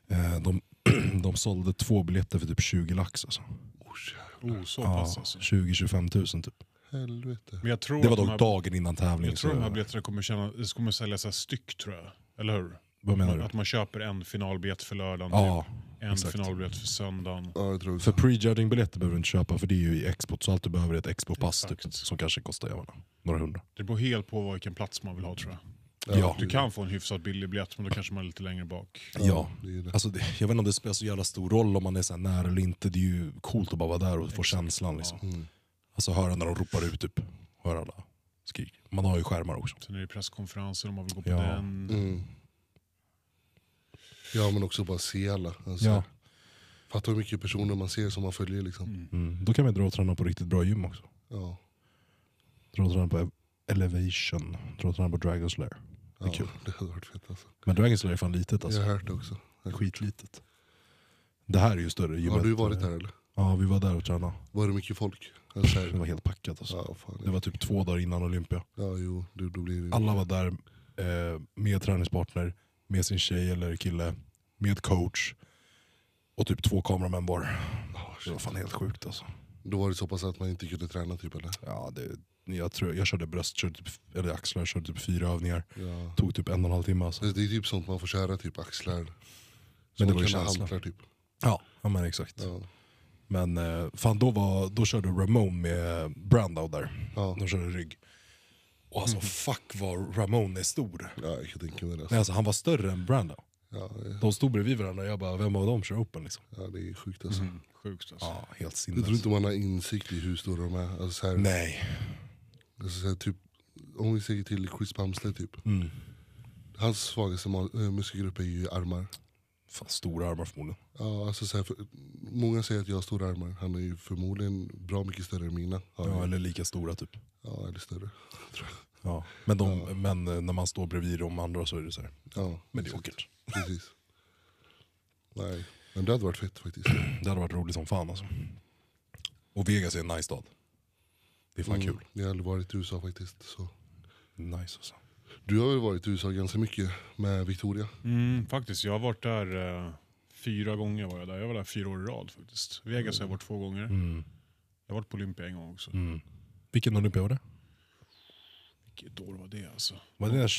Eh, de, <clears throat> de sålde två biljetter för typ 20 lax alltså. Oh, oh så pass alltså. ja, 20-25 tusen typ. Helvete. Men jag tror det var dock de dagen innan tävlingen. Jag tror så... de här biljetterna kommer, tjäna, kommer säljas styck tror jag. Eller hur? Vad menar du? Att man köper en finalbiljett för lördagen, ja, typ. en exakt. finalbiljett för söndagen. Ja, för prejudging-biljetter behöver du inte köpa för det är ju i Expo. Så allt du behöver är ett Expo-pass typ, som kanske kostar jag menar, några hundra. Det beror helt på vilken plats man vill ha tror jag. Ja. Du kan få en hyfsat billig biljett men då kanske man är lite längre bak. Ja, det Alltså, det, jag vet inte om det spelar så jävla stor roll om man är så nära eller inte. Det är ju coolt att bara vara där och få känslan. Liksom. Ja. Mm. Alltså höra när de ropar ut, typ. höra alla skrik. Man har ju skärmar också. Sen är det presskonferenser om man vill gå på ja. den. Mm. Ja men också bara se alla. Alltså, ja. Fatta hur mycket personer man ser som man följer. Liksom. Mm. mm. Då kan man dra och träna på riktigt bra gym också. Ja. Dra och träna på Elevation, dra och träna på Dragon's Lair. Det är ja, kul. Det hade varit fett alltså. Men Dragon's Lair är fan litet alltså. Jag har alltså. hört det också. Skitlitet. Det här är ju större. Gymmet. Har du varit där eller? Ja, vi var där och tränade. Var det mycket folk? Alltså, det var helt packat alltså. Ja, fan, det var typ två dagar innan Olympia. Ja, jo, då blir det... Alla var där eh, med träningspartner med sin tjej eller kille, med coach och typ två kameramän var. Oh, det var fan helt sjukt alltså. Då var det så pass att man inte kunde träna typ eller? Ja, det, jag, tror, jag körde bröst, körde typ, eller axlar, körde typ fyra övningar. Ja. Tog typ en och en halv timme alltså. alltså det är typ sånt man får köra, typ axlar. Men det var ju Typ. Ja, ja men exakt. Ja. Men eh, fan då, var, då körde Ramon med Brandow där. Ja. De körde rygg. Och alltså mm. fuck vad Ramone är stor. Ja, jag kan det. Alltså. Nej, alltså, han var större än Brando. Ja, ja. De stod bredvid varandra och jag bara, vem av dem kör open liksom? Ja det är sjukt alltså. Mm. Sjukt alltså. Ja, helt sinnes. Jag tror inte man har insikt i hur stora de är. Alltså, så här, Nej. Alltså, så här, typ, om vi säger till Chris Bamsle typ. Mm. Hans svagaste eh, muskelgrupp är ju armar. Fan, stora armar förmodligen. Ja, alltså så här, för, många säger att jag har stora armar. Han är ju förmodligen bra mycket större än mina. Ja, ja eller lika stora typ. Ja, eller större. Ja. Men, de, ja. men eh, när man står bredvid de andra så är det så här. Ja, mediokert. Precis. Nej, men det hade varit fett faktiskt. <clears throat> det hade varit roligt som fan alltså. Och Vegas är en nice stad. Det är fan mm, kul. Jag har aldrig varit i USA faktiskt. Så. Nice alltså. Du har väl varit i USA ganska mycket med Victoria? Mm, faktiskt, jag har varit där uh, fyra gånger. var Jag där. Jag var där fyra år i rad faktiskt. Vegas har jag varit två gånger. Mm. Jag har varit på Olympia en gång också. Mm. Vilken Olympia var det? Vilket år var det alltså? Var det när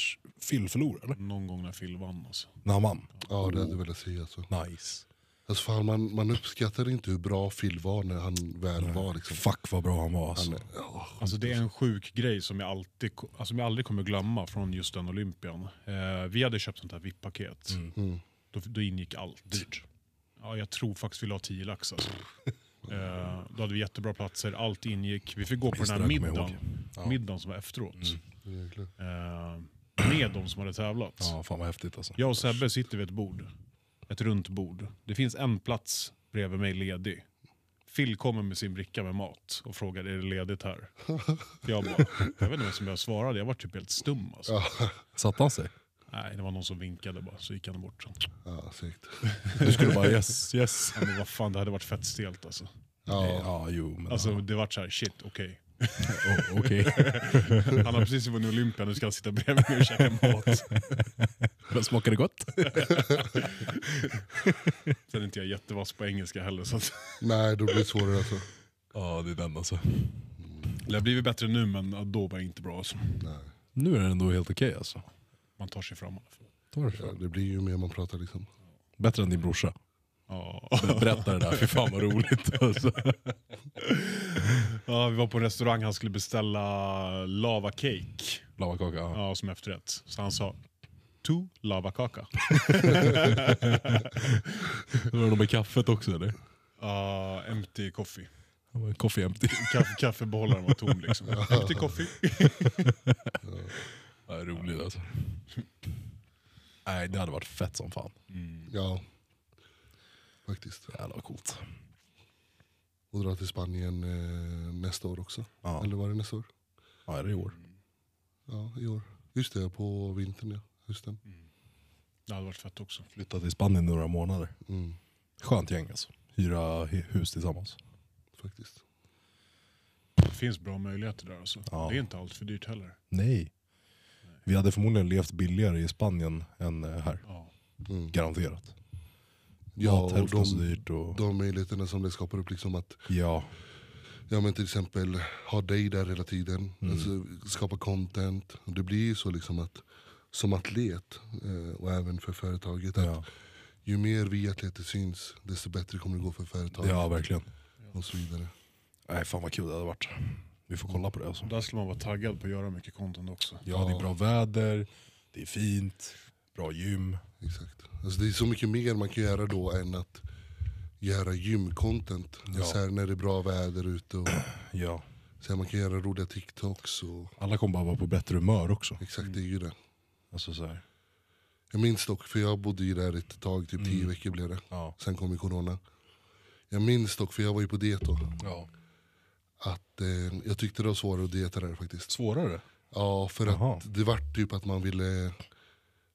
Phil förlorade? Någon gång när Phil vann alltså. När han vann? Ja, det hade jag velat se alltså. Nice. Alltså fan, man, man uppskattar inte hur bra Phil var när han väl Nej. var. Liksom. Fuck vad bra han var alltså. Han, ja. alltså det är en sjuk grej som jag, alltid, alltså, som jag aldrig kommer glömma från just den olympian. Eh, vi hade köpt sånt här VIP-paket. Mm. Mm. Då, då, ingick allt. Ja, jag tror faktiskt vi la 10 lax alltså. eh, då hade vi jättebra platser, allt ingick. Vi fick gå på Visst, den här middagen, ja. middagen som var efteråt. Mm. Eh, med de som hade tävlat. Ja, fan vad häftigt alltså. Jag och Sebbe sitter vid ett bord ett runt bord. Det finns en plats bredvid mig ledig. Phil kommer med sin bricka med mat och frågar är det ledigt här? <laughs> Jag bara, jag vet inte ens om jag svarade, jag var typ helt stum alltså. Ja. Satte han sig? Nej, det var någon som vinkade bara, så gick han bort sen. Ja, sikt. Du skulle bara yes, <laughs> yes. Ja, men vad fan, det hade varit fett stelt alltså. Ja, ja jo. Men alltså det vart så här, shit, okej. <laughs> Okay. oh, han har precis vunnit Olympia, nu ska han sitta bredvid mig och käka mat. Men smakar det gott? <laughs> Sen är inte jag jättevass på engelska heller. Så att... Nej, då blir det svårare alltså. Ja, det är den alltså. Det har blivit bättre nu, men då var jag inte bra alltså. Nej. Nu är den ändå helt okej alltså. Man tar sig fram i alla fall. Tar sig Ja, det blir ju mer man pratar liksom. Bättre än din brorsa. Ja. Ber- Berätta det där, fy fan vad roligt. Alltså. ja, vi var på en restaurang, han skulle beställa lava cake Lavakaka, ja. ja, som efterrätt. Så han sa, to kaka. <laughs> Var det med kaffet också eller? Ja, uh, empty coffee. Coffee empty. Kaff, kaffebehållaren var tom liksom. <laughs> empty coffee. ja, roligt alltså. Nej, det hade varit fett som fan. Mm. Ja, faktiskt. Jävlar vad coolt. Och dra till Spanien eh, nästa år också. Ja. Eller var det nästa år? Ja, är det i år? Ja, i år. Just det, på vintern ja. Just det. Mm. det hade varit fett också. Flytta till Spanien några månader. Mm. Skönt gäng alltså. Hyra hus tillsammans. Faktiskt. Det finns bra möjligheter där alltså. Ja. Det är inte allt för dyrt heller. Nej. Nej. Vi hade förmodligen levt billigare i Spanien än eh, här. Ja. Mm. Garanterat. Ja, Mat, och de, så dyrt och... de möjligheterna som det skapar upp. Liksom att, ja. Ja, men till exempel ha dig där hela tiden, mm. alltså, skapa content. Det blir ju så liksom att som atlet eh, och även för företaget. Ja. ju mer vi atleter syns, desto bättre kommer det gå för företaget. Ja, verkligen. Och så vidare. Nej, fan vad kul det hade varit. Vi får kolla på det. Alltså. Där skulle man vara taggad på att göra mycket content också. Ja, ja. det är bra väder, det är fint, bra gym. Exakt. Alltså, det är så mycket mer man kan göra då än att göra gymcontent. Ja. Alltså när det är bra väder ute. Och... ja. Så man kan göra roliga TikToks. Och... Alla kommer bara vara på bättre humör också. Exakt, det är ju det. Alltså så här. Jag minns dock, för jag bodde ju där ett tag, typ tio mm. veckor blev det. Ja. Sen kom ju corona. Jag minns dock, för jag var ju på diet då, ja. att eh, jag tyckte det var svårare att dieta där faktiskt. Svårare? Ja, för att det var typ att man ville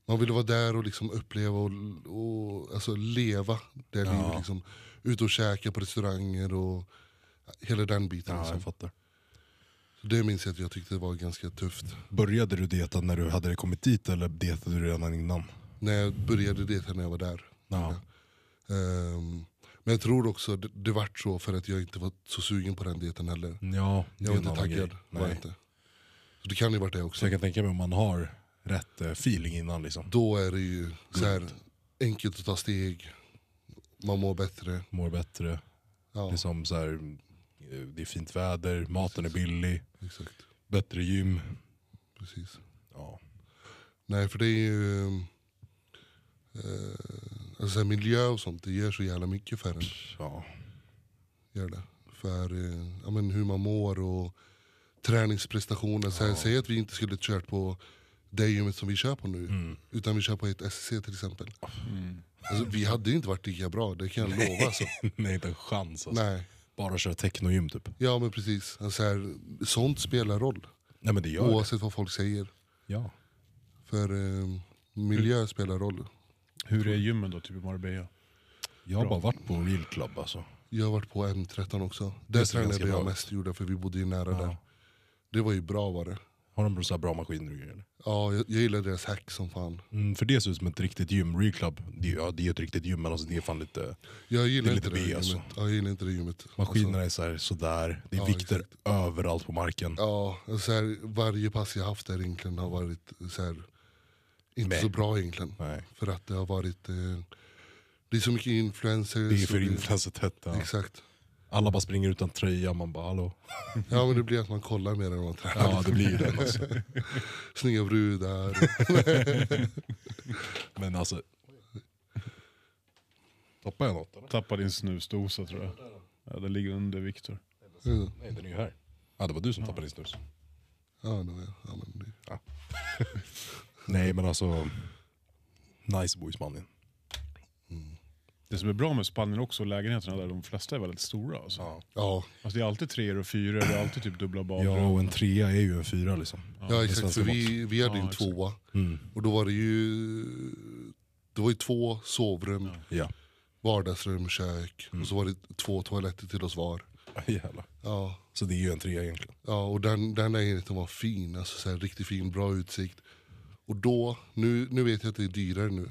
man ville vara där och liksom uppleva och, och alltså leva det Ja. livet. Liksom. Ut och käka på restauranger och hela den biten. Ja, jag liksom. fattar. Så det minns jag att jag tyckte var ganska tufft. Började du dieta när du hade kommit dit eller dietade du redan innan? När jag började dieta när jag var där. Ja. Um, men jag tror också det, det vart så för att jag inte var så sugen på den dieten heller. Ja, jag var inte taggad. Var jag inte. Så det kan ju varit det också. Så jag kan tänka mig om man har rätt eh, feeling innan. Liksom. Då är det ju så här, enkelt att ta steg, man mår bättre. Mår bättre. Ja. Liksom så här, det är fint väder, maten Precis. är billig, Exakt. bättre gym. Precis. Ja. Nej för det är ju, eh, alltså miljö och sånt det ger så jävla mycket för en. Ja. Gör det. För eh, ja, men hur man mår och träningsprestationer. Ja. Säg att vi inte skulle kört på det gymmet som vi kör på nu. Mm. Utan vi kör på ett SC till exempel. Mm. Alltså, vi hade inte varit lika bra, det kan jag lova. Alltså. <laughs> Nej, inte en chans. Alltså. Nej bara köra technogym typ. Ja men precis. Alltså här, sånt spelar roll. Nej, men det gör Oavsett det. vad folk säger. Ja. För eh, miljö hur, spelar roll. Hur är gymmen då, typ i Marbella? Jag har Bra. bara varit på Real Club alltså. Jag har varit på M13 också. Där tränade jag mest, gjorde, för vi bodde ju nära ja. där. Det var ju bra var det. Har de så bra maskiner och grejer? Ja, jag, jag gillar deras hack som fan. Mm, för det ser ut som ett riktigt gym. Real Club, det, ja, det är ett riktigt gym men alltså, det är fan lite... Jag gillar, inte, lite det B, alltså. jag gillar inte det gymmet. Alltså. Maskinerna alltså. är så här, sådär, det är ja, vikter exakt. överallt på marken. Ja, så här, varje pass jag haft där egentligen har varit så här, inte Nej. så bra egentligen. Nej. För att det har varit, eh, det är så mycket influencers. Det är för influencertätt. Ja. Exakt. Alla bara springer utan tröja, man bara hallå. Ja men det blir att man kollar mer än man tränar. Ja det blir det. Alltså. <laughs> Snygga brudar. <laughs> men alltså. Tappar jag något eller? Tappar din snusdosa tror jag. Ja, den ligger under Viktor. Mm. Nej den är ju här. Ja det var du som ja. tappade din snus. Ja det var jag. men det... Ja. <laughs> Nej men alltså. Nice boys mannen. Det som är bra med Spanien också, lägenheterna där, de flesta är väldigt stora. Alltså. Ja. Ja. Alltså, det är alltid treor och fyror, det är alltid typ dubbla badrum. Ja, och en trea är ju en fyra liksom. Ja, ja exakt, för vi, vi hade ja, en tvåa. Mm. Och då var det ju, det var ju två sovrum, ja. vardagsrum, kök mm. och så var det två toaletter till oss var. Ja. Så det är ju en trea egentligen. Ja, och den, den lägenheten var fin, alltså så här, riktigt fin, bra utsikt. Och då, nu, nu vet jag att det är dyrare nu.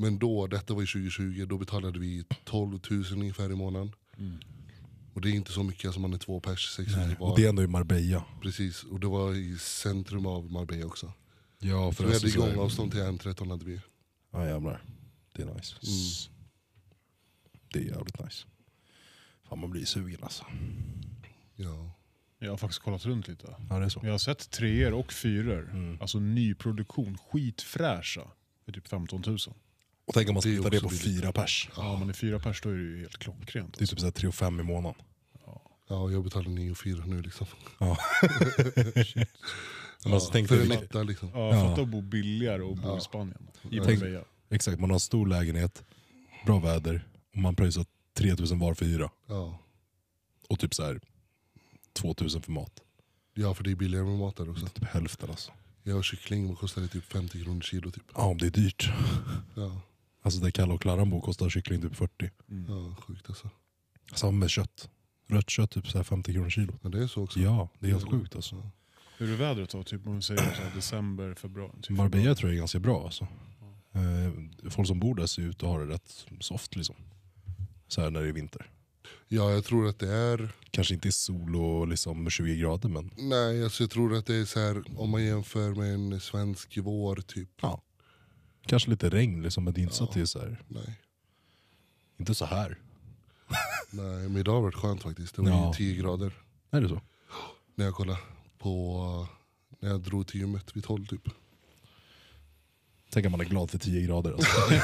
Men då, detta var i 2020, då betalade vi 12 000 ungefär i månaden. Mm. Och det är inte så mycket, alltså man är två pers, sex Nej, Och det är ändå i Marbella. Precis, och det var i centrum av Marbella också. Ja, för vi hade gångavstånd till m 13 hade vi. Ja jävlar, det är nice. Mm. Det är jävligt nice. Fan man blir sugen alltså. Ja. Jag har faktiskt kollat runt lite. Ja, det är så. Jag har sett treor och fyror. Mm. Alltså nyproduktion, skitfräscha. För typ 15 000. Och tänk om man splittar det, det på billigt. fyra pers. Ja, men i fyra pers då är det ju helt klockrent. Det är typ 3 5 i månaden. Ja, jag betalar 9 4 nu liksom. Ja. <laughs> Alltså, ja, alltså, för en etta liksom. Ja, fatta att bo billigare och bo i Spanien. I tänk, exakt, man har stor lägenhet, bra väder, och man pröjsar 3000 var för hyra. Ja. Och typ så här 2000 för mat. Ja, för det är billigare med mat där också. Typ hälften alltså. Jag har kyckling, vad kostar det? Typ 50 kronor kilo typ. Ja, om det är dyrt. ja. Alltså där Kalle och Klaranbo kostar kyckling typ 40. Mm. Ja, sjukt alltså. Samma med kött. Rött kött typ så här 50 kronor kilo. Men det är så också? Ja, det är helt sjukt alltså. Hur är vädret då? Typ om vi säger så här, december, februari? Typ Marbella tror jag är ganska bra alltså. Ja. Eh, folk som bor där ser ut att ha det rätt soft liksom. Så här när det är vinter. Ja, jag tror att det är... Kanske inte sol och liksom 20 grader men... Nej, alltså jag tror att det är så här om man jämför med en svensk vår typ. Ja kanske lite regn liksom, men det är inte så att det är så här. Nej. Inte så här. <laughs> Nej, men idag har det varit skönt faktiskt. Det var Ja. ju 10 grader Är det så? när jag kollade på när jag drog till gymmet vid 12 typ. Tänk att man är glad för 10 grader. Alltså.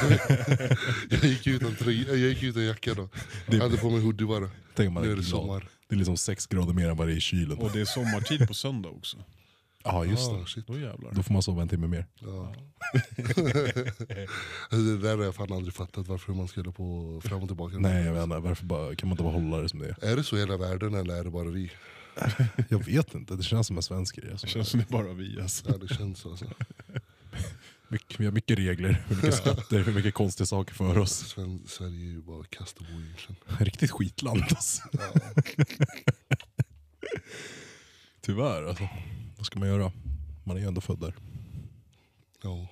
<laughs> Jag gick utan, jag gick utan jacka då. Jag hade på mig hoodie bara. Tänk man Nu är det sommar. Det är liksom 6 grader mer än vad det är i kylen. Och det är sommartid på söndag också. Ja just ah, det. Då, jävlar. då får man sova en timme mer. Ja. <laughs> det där har jag fan aldrig fattat, varför man ska hålla på fram och tillbaka. Nej jag vet inte, varför bara, kan man inte bara hålla det som det är? Är det så i hela världen eller är det bara vi? <laughs> jag vet inte, det känns som en svensk grej. Alltså. Det känns som det är bara vi alltså. Ja det känns så alltså. <laughs> Mycket, vi har mycket regler, mycket skatter, mycket konstiga saker för oss. Sven, Sverige är ju bara kastabo egentligen. Riktigt skitland alltså. Ja. Tyvärr alltså. Vad ska man göra? Man är ju ändå född där. Ja.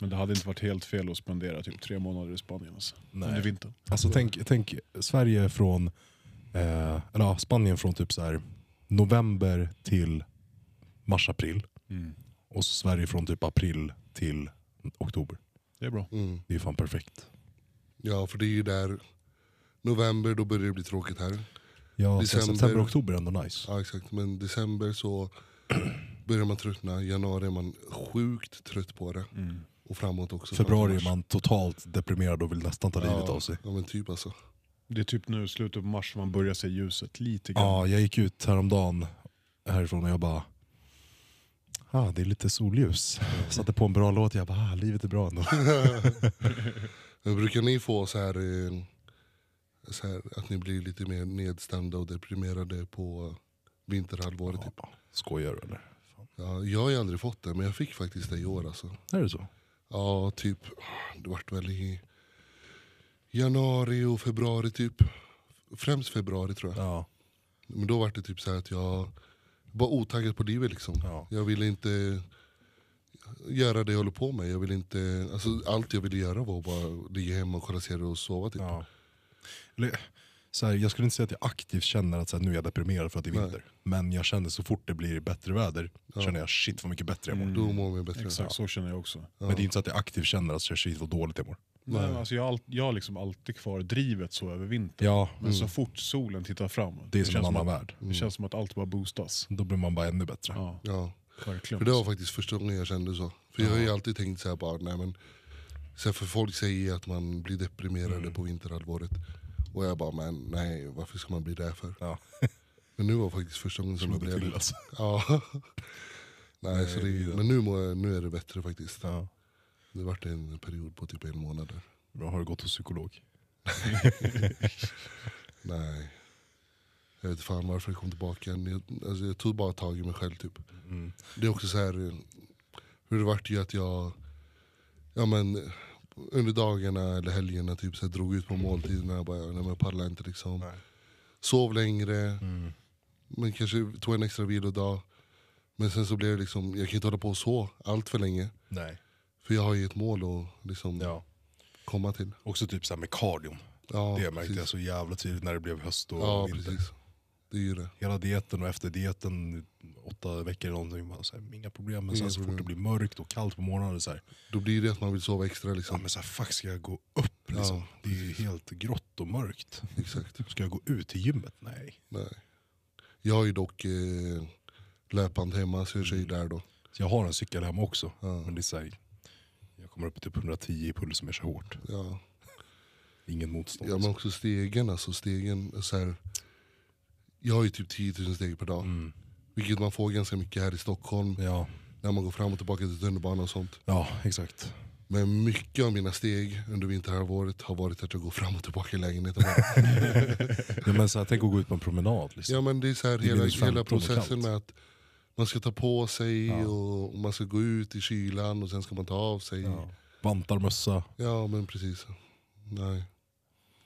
Men det hade inte varit helt fel att spendera typ tre månader i Spanien alltså. Nej. under vintern. Alltså, tänk, tänk Sverige från, eh, eller Spanien från typ så här, november till mars-april. Mm. Och så Sverige från typ april till oktober. Det är bra. Mm. Det är fan perfekt. Ja för det är ju där, november då börjar det bli tråkigt här. Ja, december, september och oktober är ändå nice. Ja exakt, men december så <clears throat> börjar man tröttna, januari är man sjukt trött på det. Mm. Och framåt också. Februari är man totalt deprimerad och vill nästan ta ja, livet av sig. Ja men typ alltså. Det är typ nu slutet på mars man börjar se ljuset lite grann. Ja, jag gick ut häromdagen härifrån och jag bara, ah, det är lite solljus. Jag <laughs> satte på en bra låt och jag bara, ah, livet är bra ändå. <laughs> men brukar ni få så här, eh, så här, att ni blir lite mer nedstämda och deprimerade på vinterhalvåret? Ja. Typ? Skojar du eller? Ja, jag har ju aldrig fått det, men jag fick faktiskt det i år alltså. Är det så? Ja, typ. Det vart väl i januari och februari typ. Främst februari tror jag. Ja. Men då var det typ så att jag var otaggad på livet liksom. Ja. Jag ville inte göra det jag håller på med. Jag ville inte, alltså, allt jag ville göra var att bara ligga hemma och kolla serier och sova typ. Ja. Eller, så här, jag skulle inte säga att jag aktivt känner att så här, nu är jag deprimerad för att det är vinter. Men jag känner så fort det blir bättre väder, ja. känner jag shit vad mycket bättre jag mår. Mm. Då mår vi bättre. Exakt, så känner jag också. Ja. Men det är inte så att jag aktivt känner att shit vad dåligt jag mår. Nej. Nej, alltså jag, all, jag har liksom alltid kvar drivet så över vintern. Ja. Men mm. så fort solen tittar fram, det, det, känns, som att, värld. Mm. det känns som att allt bara boostas. Då blir man bara ännu bättre. Ja. ja. För det var faktiskt första gången jag kände så. För jag har ju alltid tänkt så här bara, nej men, så här, för folk säger att man blir deprimerad mm. på vinterhalvåret. Och jag bara, men nej varför ska man bli det för? Ja. <laughs> Men nu var faktiskt första gången som jag blev det. Alltså. Ja. nej, <laughs> nej, så det, men nu, nu är det bättre faktiskt. Ja. Det varit en period på typ en månad. Bra, har du gått hos psykolog? <laughs> nej. Jag vet fan varför jag kom tillbaka. Jag, alltså, jag tog bara tag i mig själv typ. Mm. Det är också så här hur det vart ju att jag, ja men under dagarna eller helgerna typ, så här, drog ut på mm. måltiderna. Jag bara, nej, jag pallar inte liksom. Nej. Sov längre, mm. men kanske tog en extra vilodag. Men sen så blev det liksom, jag kan inte hålla på så allt för länge. Nej. För jag har ju ett mål att liksom ja. komma till. Också typ så med kardion. Ja, det märkte precis. jag så jävla tydligt när det blev höst och ja, vinter. Precis. Det är ju det. Hela dieten och efter dieten, åtta veckor eller någonting, bara så här, inga problem. Men sen Inga så fort det blir mörkt och kallt på morgonen, så här, Då blir det att man vill sova extra liksom. ja, men så här, fuck ska jag gå upp liksom? Ja, det är ju helt grått och mörkt. Exakt. Ska jag gå ut till gymmet? Nej. Nej. Jag har ju dock eh, löpband hemma så jag kör ju mm. där då. Så jag har en cykel hemma också. Ja. Men det är så här, jag kommer upp i typ 110 i puls om jag kör hårt. Ja. Ingen motstånd. Ja, men också stegen, alltså stegen så här, jag har ju typ 10 000 steg per dag. Mm. Vilket man får ganska mycket här i Stockholm. Ja. När man går fram och tillbaka till tunnelbanan och sånt. Ja, exakt. Men mycket av mina steg under vinterhalvåret har varit att jag går fram och tillbaka i lägenheten. <laughs> ja, men så här, tänk att gå ut på en promenad. Liksom. Ja, men det är så här, det hela, liksom hela processen med att man ska ta på sig ja. och man ska gå ut i kylan och sen ska man ta av sig. Ja. Vantar, mössa. Ja men precis. Nej.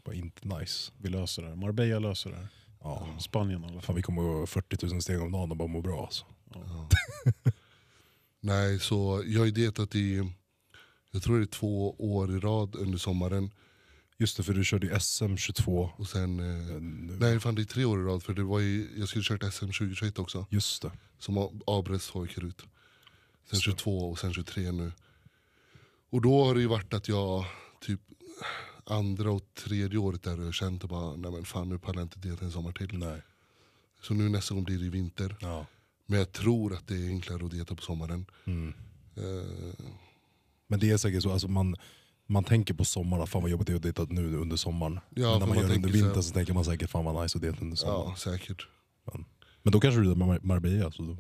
Var inte nice. Vi löser det. Marbella löser det. Ja. Spanien i alla fall. Fan, vi kommer att 40 000 steg om dagen och bara må bra. Alltså. Ja. <laughs> Nej, så jag har dietat i, jag tror det är två år i rad under sommaren. Just det, för du körde SM 22. Och sen, eh, nej fan det är tre år i rad för det var ju, jag skulle kört SM 2021 också. Just det. Som avbröts HIK-RUT. Sen 22 och sen 23 nu. Och då har det ju varit att jag typ andra och tredje året där jag kände bara, nej men fan nu pallar jag inte det en sommar till. Nej. Så nu nästa gång blir det i vinter. Ja. Men jag tror att det är enklare att dieta på sommaren. Mm. Uh... Men det är säkert så, alltså man, man tänker på sommaren, fan vad jobbigt det är att dieta nu under sommaren. Ja, men när man, man gör det under vintern så, tänker man säkert, fan vad nice att dieta under sommaren. Ja, säkert. Men, men då kanske du är Mar Marbella. Så alltså, då...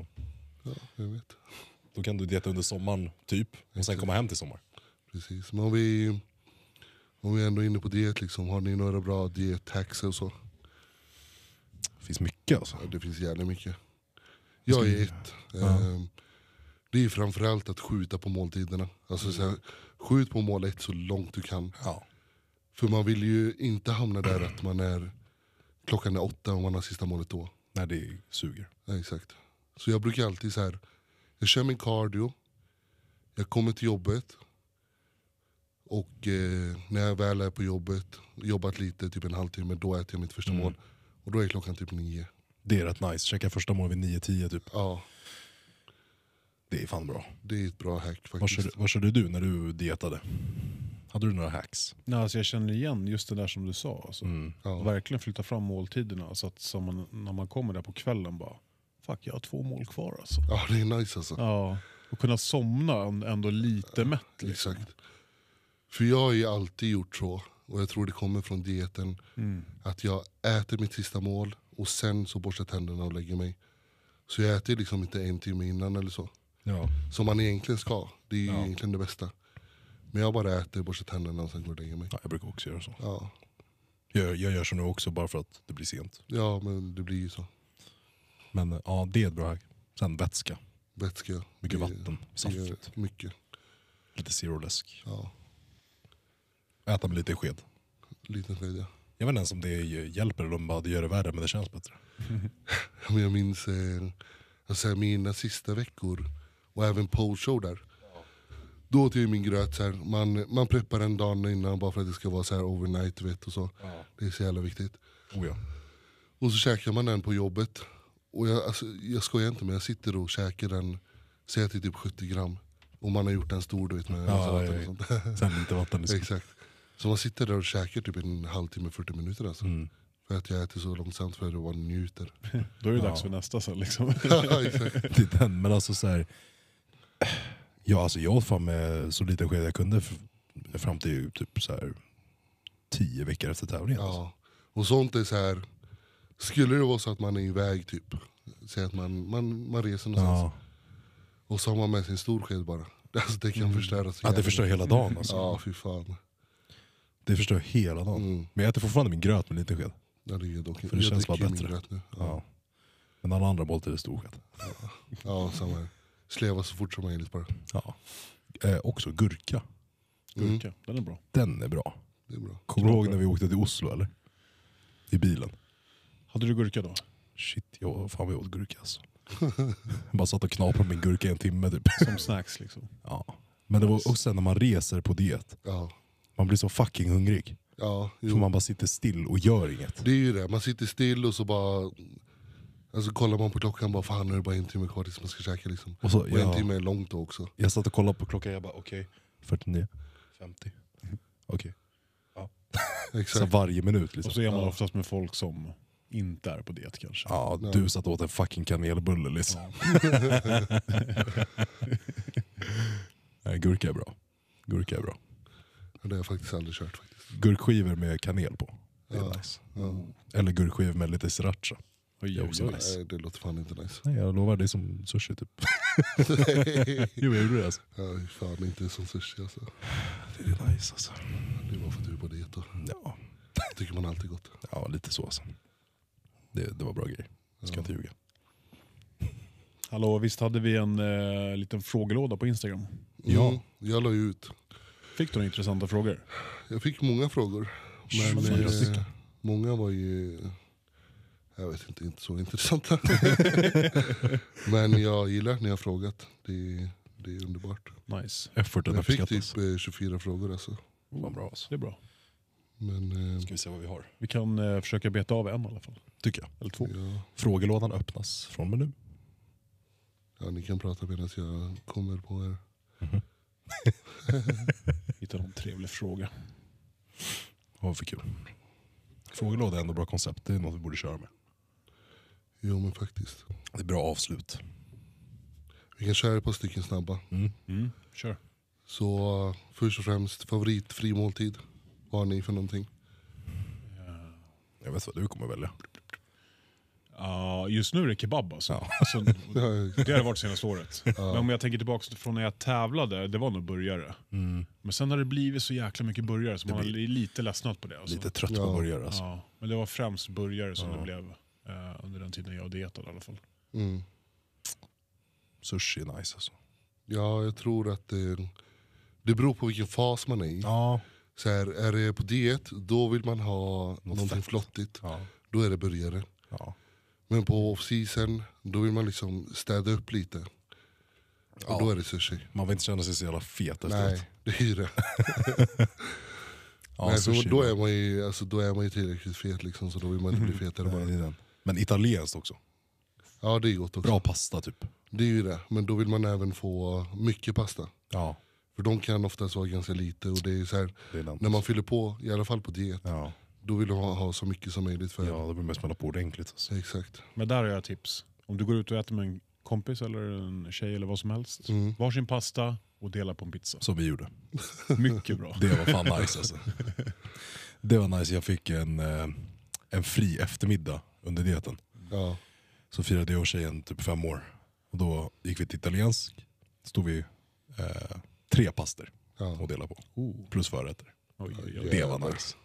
Ja, jag vet. Då kan du dieta under sommaren, typ. Och sen komma hem till sommaren. Precis, men om vi om vi är ändå inne på diet, liksom, har ni några bra diettaxer och så? Det finns mycket alltså. Ja, det finns jävligt mycket. Jag är ett. Ja. Ehm, det är framförallt att skjuta på måltiderna. Alltså, så här, skjut på mål ett så långt du kan. Ja. För man vill ju inte hamna där att man är klockan är åtta och man har sista målet då. Nej det suger. Ja, exakt. Så jag brukar alltid så här. jag kör min cardio, jag kommer till jobbet, och eh, när jag väl är på jobbet, jobbat lite, typ en halvtimme, då äter jag mitt första mm. mål. Och då är klockan typ nio. Det är rätt nice, käka första mål vid nio, tio typ. Ja. Det är fan bra. Det är ett bra hack faktiskt. Vad körde, vad körde du när du dietade? Hade du några hacks? Nej, alltså jag känner igen just det där som du sa. Alltså. Mm. Ja. Verkligen flytta fram måltiderna så att så man, när man kommer där på kvällen bara, fuck jag har två mål kvar alltså. Ja det är nice alltså. Ja, och kunna somna ändå lite ja, mätt. Liksom. Exakt. För jag har ju alltid gjort så, och jag tror det kommer från dieten. Mm. Att jag äter mitt sista mål och sen så borstar tänderna och lägger mig. Så jag äter liksom inte en timme innan eller så. Ja. Som man egentligen ska, det är ja. egentligen det bästa. Men jag bara äter, borstar tänderna och sen går och lägger mig. Ja, jag brukar också göra så. Ja. Jag, jag gör så nu också bara för att det blir sent. Ja men det blir ju så. Men eh, ja, det är ett bra hack. Sen vätska. Vätska. Mycket det, vatten, saft. Mycket. Lite zero läsk. Ja. Äta med lite sked. Liten sked ja. Jag vet inte ens om det hjälper eller om det gör det värre, men det känns bättre. <laughs> men jag minns eh, alltså, mina sista veckor, och även poleshow show där. Då åt jag min gröt, så här, man, man preppar en dag innan bara för att det ska vara så här overnight. Vet, och så. Ja. Det är så jävla viktigt. Oh ja. Och så käkar man den på jobbet. Och jag, alltså, jag skojar inte men jag sitter och käkar den, säg att det är typ 70 gram. Och man har gjort den stor du vet med ja, <laughs> vatten och sånt. Sen inte vatten. Liksom. Exakt. Så man sitter där och käkar typ en halvtimme, 40 minuter alltså. Mm. För att jag äter så långsamt för att man njuter. <laughs> Då är det ja. dags för nästa sen liksom. <laughs> ja, exakt. den, men alltså så här, ja, alltså jag åt fan med så liten sked jag kunde fram till typ så här, tio veckor efter tävlingen. Ja. Alltså. Och sånt är så här, skulle det vara så att man är iväg typ, säg att man, man, man reser någonstans. Ja. Och så har man med sig en stor sked bara. <laughs> Alltså, det kan mm. förstöra så mm. Ja, det förstör hela dagen alltså. Ja, fy fan. Det förstör hela dagen. Mm. Men jag äter fortfarande min gröt med liten sked. Ja, det dock, För det jag känns bara bättre. gröt nu. Ja. Men alla andra måltider är stor sked. Ja, samma här. Sleva så fort som möjligt bara. Ja. Eh, också gurka. Mm. den är bra. Den är bra. Det är bra. Kommer du ihåg när vi åkte till Oslo eller? I bilen. Hade du gurka då? Shit, jag, fan jag åt gurka alltså. jag <laughs> bara satt och knaprade min gurka i en timme typ. Som snacks liksom. Ja. Men det var också när man reser på diet. Ja. Man blir så fucking hungrig. Ja, För man bara sitter still och gör inget. Det är ju det, man sitter still och så bara... Alltså kollar man på klockan bara fan nu är det bara en timme kvar tills man ska käka liksom. Och, så, och en ja. timme är långt då också. Jag satt och kollade på klockan, jag bara okej, okay, 49, 50, okej. Okay. Ja. <laughs> varje minut liksom. Och så är man ja. oftast med folk som inte är på diet kanske. Ja, du Nej. satt åt en fucking kanelbulle liksom. Ja. <laughs> <laughs> Nej, gurka är bra. Gurka är bra. Det har jag faktiskt aldrig kört. Faktiskt. Gurkskivor med kanel på. Det är ja. nice. Ja. Eller gurkskivor med lite sriracha. Oj, oj, oj. Nice. Nej, det låter fan inte nice. Nej, jag lovar, det är som sushi typ. <laughs> <laughs> jo, jag gjorde det alltså. Ja, fan inte som sushi alltså. Det är nice alltså. Det är bara för att du är på diet då. Ja. tycker man alltid gott. Ja, lite så alltså. Det, det var bra grej. Jag ska ja. inte ljuga. Hallå, visst hade vi en eh, liten frågelåda på Instagram? Mm, ja. Jag la ut Fick du några intressanta frågor? Jag fick många frågor. Men eh, många var ju, jag vet inte, inte så intressanta. <laughs> men jag gillar att ni har frågat. Det, det är underbart. Nice. Efforten Jag fick typ eh, 24 frågor alltså. Vad bra alltså. Det är bra. Men eh, Ska vi se vad vi har. Vi kan eh, försöka beta av en i alla fall. Tycker jag. Eller två. ja, Frågelådan öppnas från och med nu. ja, ni kan prata medan jag kommer på er. <laughs> Hitta någon trevlig fråga. Vad för kul. Frågelåda är ändå bra koncept. Det är något vi borde köra med. Jo men faktiskt. Det är bra avslut. Vi kan köra ett par stycken snabba. Mm. Mm. Kör. Så först och främst, favoritfri måltid? Vad har ni för någonting? Jag vet vad du kommer välja. Ja, uh, just nu är det kebab alltså. Ja. alltså det har det varit senaste året. Ja. Men om jag tänker tillbaka från när jag tävlade, det var nog burgare. Mm. Men sen har det blivit så jäkla mycket burgare så det man blir... har lite ledsnat på det. Alltså. Lite trött ja. på burgare alltså. Ja, men det var främst burgare som det blev uh, under den tiden jag dietade i alla fall. Mm. Sushi är nice alltså. Ja, jag tror att det, det beror på vilken fas man är i. Ja. Så här, är det på diet, då vill man ha något någonting fett. flottigt. Då är det burgare. Ja. Men på off-season, då vill man liksom städa upp lite. Ja. Och då är det sushi. Man vill inte känna sig så jävla fet efteråt. Nej, det är ju det. <laughs> ja, Nej, då, är man ju, alltså, då är man ju tillräckligt fet liksom, så då vill man inte bli mm, fetare bara. Nej, bara. Men italienskt också. Ja det är gott också. Bra pasta typ. Det är ju det, men då vill man även få mycket pasta. Ja. För de kan oftast vara ganska lite och det är så här, det är när man fyller på, i alla fall på diet, ja. Då vill du ha, ha så mycket som möjligt för Ja, det blir mest man har på ordentligt. Alltså. Exakt. Men där har jag tips. Om du går ut och äter med en kompis eller en tjej eller vad som helst. Mm. Varsin pasta och dela på en pizza. Som vi gjorde. Mycket bra. det var fan nice alltså. Det var nice, jag fick en, eh, en fri eftermiddag under dieten. Ja. Så firade jag och tjejen typ fem år. Och då gick vi till italiensk. Stod vi eh, tre pastor ja. och delade på. Oh. Plus förrätter. Oj, oj, oj. Det var nice.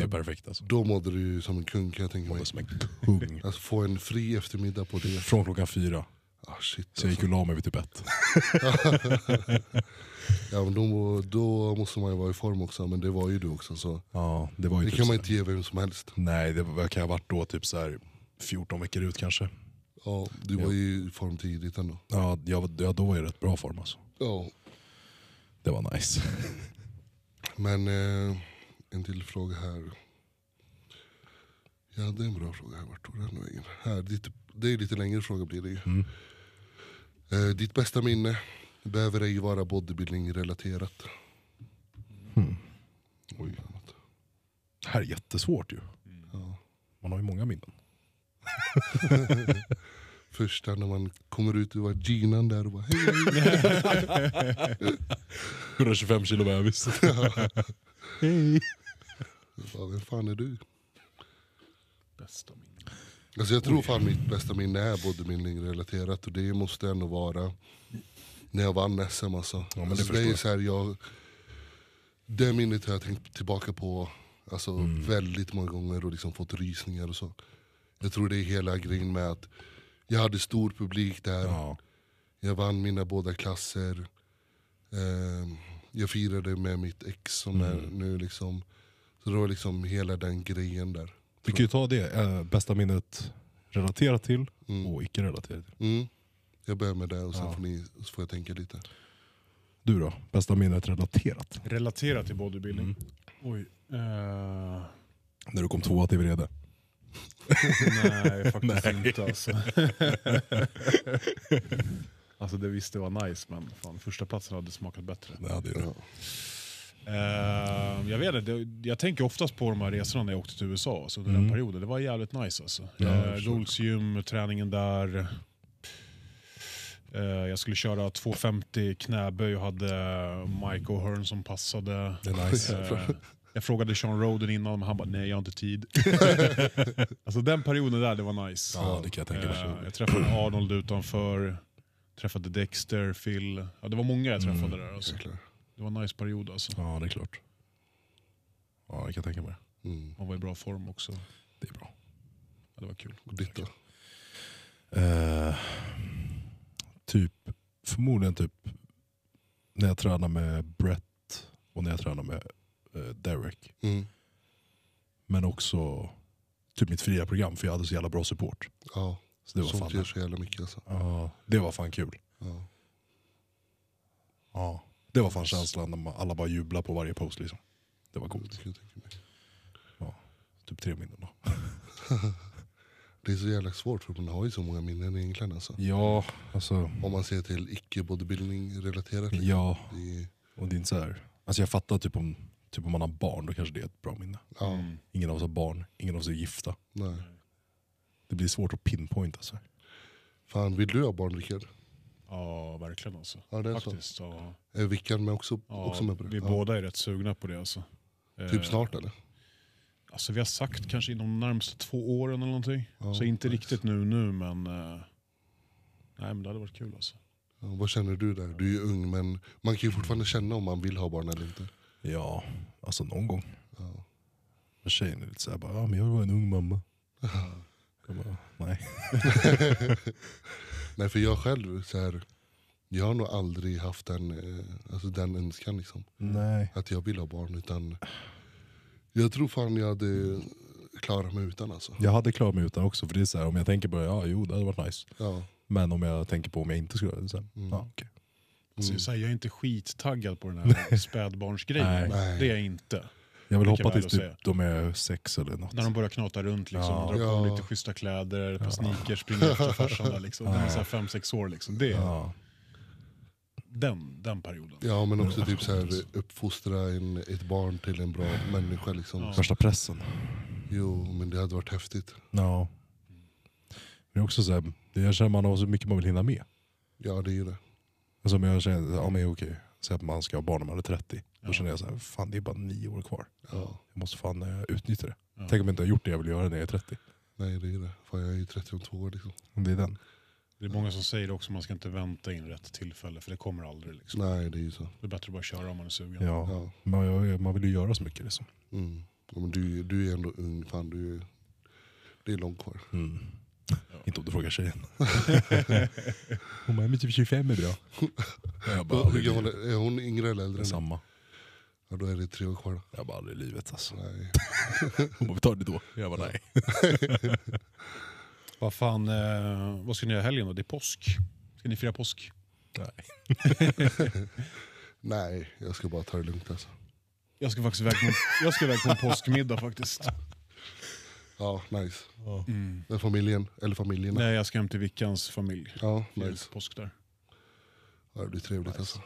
Det är perfekt alltså. Då mådde du som en kung kan jag tänka mig. Mådde som en kung. <laughs> Alltså, få en fri eftermiddag på det. Från klockan fyra. Ah, shit, så alltså. jag gick och la mig vid typ ett. <laughs> ja, men då, då, måste man ju vara i form också, men det var ju du också. Så. Ja, det var ju det typ kan man inte ge vem som helst. Nej, det var, kan jag ha varit då typ så här 14 veckor ut kanske. Ja, du var ja. ju i form tidigt ändå. Ja, jag, ja, då var jag i rätt bra form alltså. Ja. Det var nice. <laughs> men... Eh en till fråga här. Jag hade en bra fråga här, vart tog den vägen? Här, ditt, det är lite längre fråga blir det ju. Mm. Eh, ditt bästa minne behöver ej vara bodybuilding relaterat. Mm. Oj. Det här är jättesvårt ju. Ja. Man har ju många minnen. <laughs> Första när man kommer ut och var Ginan där och bara hej. hej. 125 <laughs> kilo bebis. <laughs> Hej. Bara, vem fan är du? Bästa minne. Alltså jag tror fan mitt bästa minne är bodybuilding-relaterat och det måste ändå vara när jag vann SM alltså. Ja, men det, alltså, det är så här, jag, det minnet har jag tänkt tillbaka på alltså, mm. väldigt många gånger och liksom fått rysningar och så. Jag tror det är hela grejen med att jag hade stor publik där, ja. jag vann mina båda klasser, eh, jag firade med mitt ex som mm. är nu liksom så det var liksom hela den grejen där. Vi kan ju ta det, äh, bästa minnet relaterat till mm. och icke relaterat till. Mm. Jag börjar med det och sen ja. får, ni, så får jag tänka lite. Du då? Bästa minnet relaterat? Relaterat till bodybuilding? Mm. Oj. Uh... När du kom tvåa till Vrede? Nej, faktiskt <laughs> Nej. inte alltså. <laughs> alltså det visste var nice men fan, första platsen hade smakat bättre. Det hade ju det. Uh, jag vet inte, jag tänker oftast på de här resorna när jag åkte till USA alltså, under mm. den perioden. Det var jävligt nice alltså. Ja, uh, gym, träningen där. Uh, jag skulle köra 250 knäböj och hade Mike O'Hearn som passade. Det är nice. jag frågade Sean Roden innan, men han bara nej jag har inte tid. <laughs> alltså den perioden där, det var nice. Ja, det kan jag tänka mig. jag träffade Arnold utanför, träffade Dexter, Phil. Ja, det var många jag träffade mm, där. Alltså. Det var en nice period alltså. Ja, det är klart. Ja, det kan jag tänka mig det. Mm. Han var i bra form också. Det är bra. Ja, det var kul. Och ditt då? Eh, typ, förmodligen typ när jag tränade med Brett och när jag tränade med eh, Derek. Mm. Men också typ mitt fria program för jag hade så jävla bra support. Ja, så det var sånt fan, gör så jävla mycket alltså. Ja, det var fan kul. Ja. ja. Det var fan känslan när alla bara jublade på varje post. Liksom. Det var coolt. Ja, typ tre minnen då. <laughs> det är så jävla svårt för man har ju så många minnen egentligen. Alltså. Ja, alltså. Om man ser till icke bodybuilding relaterat. Liksom. Ja, det... och det är inte så här. Alltså jag fattar typ om, typ om man har barn, då kanske det är ett bra minne. Ja. Ingen av oss har barn, ingen av oss är gifta. Nej. Det blir svårt att pinpointa. Alltså. Fan, vill du ha barn Rickard? Ja, verkligen alltså. Ja, det är Faktiskt. så. Är Vickan med också, Ja, också med på det? Vi ja. båda är rätt sugna på det alltså. Typ eh, snart eller? Alltså vi har sagt kanske inom de närmsta två åren eller någonting. Ja, så inte nice. riktigt nu nu men... Eh, nej men det hade varit kul alltså. Ja, vad känner du där? Du är ju ung men man kan ju fortfarande känna om man vill ha barn eller inte. Ja, alltså någon gång. Ja. Men tjejen är lite såhär, bara, ja, men jag vill vara en ung mamma. <laughs> bara, nej. <laughs> nej för jag själv, så här, jag har nog aldrig haft den, eh, alltså den önskan. Liksom, Nej. att jag vill ha barn. Utan jag tror fan jag hade klarat mig utan alltså. Jag hade klarat mig utan också, för det är så här, om jag tänker på det, ja jo det hade varit nice. Ja. Men om jag tänker på om jag inte skulle göra det, så Mm. ja, okej. Så, så jag är inte skittaggad på den här <laughs> spädbarnsgrejen. Nej. Det är jag inte. Jag vill hoppa tills typ de är sex eller något. När de börjar knata runt liksom, ja. och drar på ja. lite schyssta kläder, på ja. sneakers, springer efter farsan liksom. Ja. De är fem, sex år liksom. Det är, den, den perioden. Ja men också typ så här, uppfostra en, ett barn till en bra människa. Liksom. Första pressen. Jo men det hade varit häftigt. Ja. Men också så här, jag känner man har så mycket man vill hinna med. Ja det är ju det. Alltså, men jag känner, ja men okej, säg att man ska ha barn när man är 30. Då ja. känner jag så här, fan det är bara nio år kvar. Ja. Jag måste fan eh, utnyttja det. Ja. Tänk om jag inte har gjort det jag vill göra när jag är 30. Nej det är det. Fan, jag är ju två år liksom. Det är den. Det är många som säger det också, man ska inte vänta in rätt tillfälle för det kommer aldrig. Liksom. Nej det är ju så. Det är bättre att bara köra om man är sugen. Ja, ja. Man, man vill ju göra så mycket liksom. Mm. men du, du är ändå ung, fan du är, det är långt kvar. Mm. Inte om du frågar tjejen. <laughs> hon bara, men typ 25 är bra. <laughs> Jag bara, hon, är hon yngre eller äldre? Samma. Ja, då är det tre år kvar. Jag bara, aldrig i livet alltså. Nej. Hon <laughs> bara, vi tar det då. Jag bara, nej. <laughs> vad fan, eh, vad ska ni göra helgen då? Det är påsk. Ska ni fira påsk? Nej. <laughs> nej, jag ska bara ta det lugnt alltså. Jag ska faktiskt iväg på, jag ska iväg på en påskmiddag faktiskt. Ja, nice. Ja. Mm. Med familjen, eller familjerna. Nej, jag ska hem till Vickans familj. Ja, nice. Påsk där. Ja, det blir trevligt nice. alltså.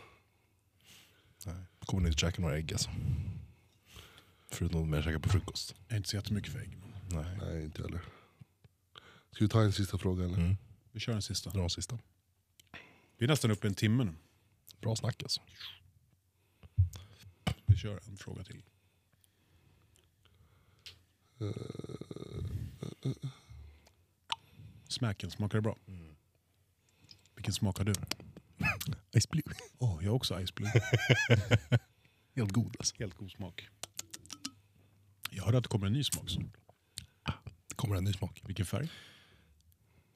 Nej. Kommer ni inte käka några ägg alltså? Förutom de jag käkar på frukost. Jag är inte så jättemycket för ägg. Nej. Nej, inte heller. Ska vi ta en sista fråga eller? Mm. Vi kör en sista. Dra en sista. Vi är nästan uppe i en timme nu. Bra snack alltså. Vi kör en fråga till. Smaken, smakar det bra? Mm. Vilken smak har du? Ice Blue. oh, jag har också Ice Blue. <laughs> Helt god alltså. Helt god smak. Jag hörde att det kommer en ny smak snart. Ah, det kommer en ny smak. Vilken färg?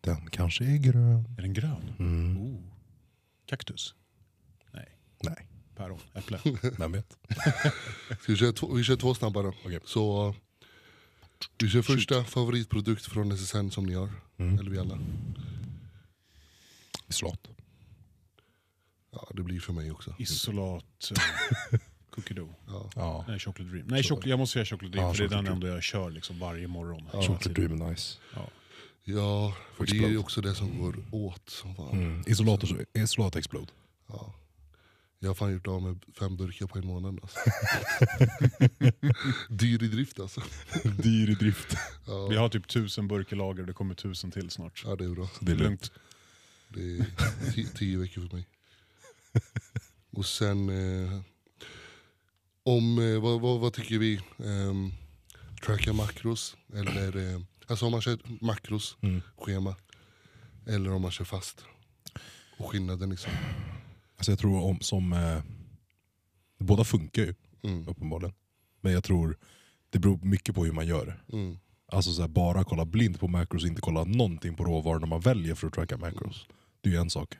Den kanske är grön. Är den grön? Mm. Oh. Kaktus? Nej. Nej. Päron? Äpple? <laughs> Vem vet? <laughs> vi, kör två, vi kör två snabba Okay. Så, vi kör första Shoot. favoritprodukt från SSN som ni har. Mm. Eller vi alla. Slott. Ja, det blir för mig också. Isolat, eh, <laughs> cookie dough. Ja. Ja. Nej, chocolate dream. Nej, Så. jag måste säga chocolate dream Ja, för det är den jag kör liksom varje morgon. Ja. Chocolate Dream är nice. Ja. Ja, för det är också det som går åt som fan. Mm. Isolator, isolat explode. Ja. Jag har fan gjort av med fem burkar på en månad. Alltså. <laughs> Dyr i drift alltså. <laughs> Dyr i drift. Vi har typ tusen burkar lager och det kommer tusen till snart. ja det är bra. Det är lugnt. Det är tio veckor för mig. <laughs> och sen, eh, om, eh, vad, vad, vad, tycker vi? Eh, tracka makros, eller, eh, alltså om man kör makros, mm. schema, eller om man kör fast. Och skillnaden liksom. Alltså jag tror om, som, eh, båda funkar ju mm. uppenbarligen. Men jag tror det beror mycket på hur man gör. Mm. Alltså så här, bara kolla blint på macros och inte kolla någonting på råvarorna man väljer för att tracka macros. Det är ju en sak.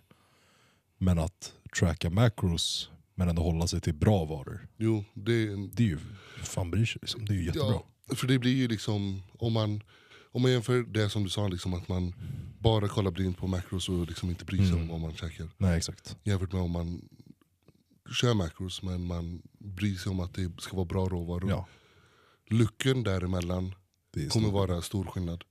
Men att tracka macros men ändå hålla sig till bra varor. Jo, det, det är ju, fan bryr sig liksom. Det är ju jättebra. Ja, för det blir ju liksom, om man, om man jämför det som du sa, liksom, att man bara kollar blint på macros och liksom inte bryr sig mm. om vad man käkar. Nej, exakt. Jämfört med om man kör macros men man bryr sig om att det ska vara bra råvaror. Ja. Lucken däremellan kommer stor. vara stor skillnad.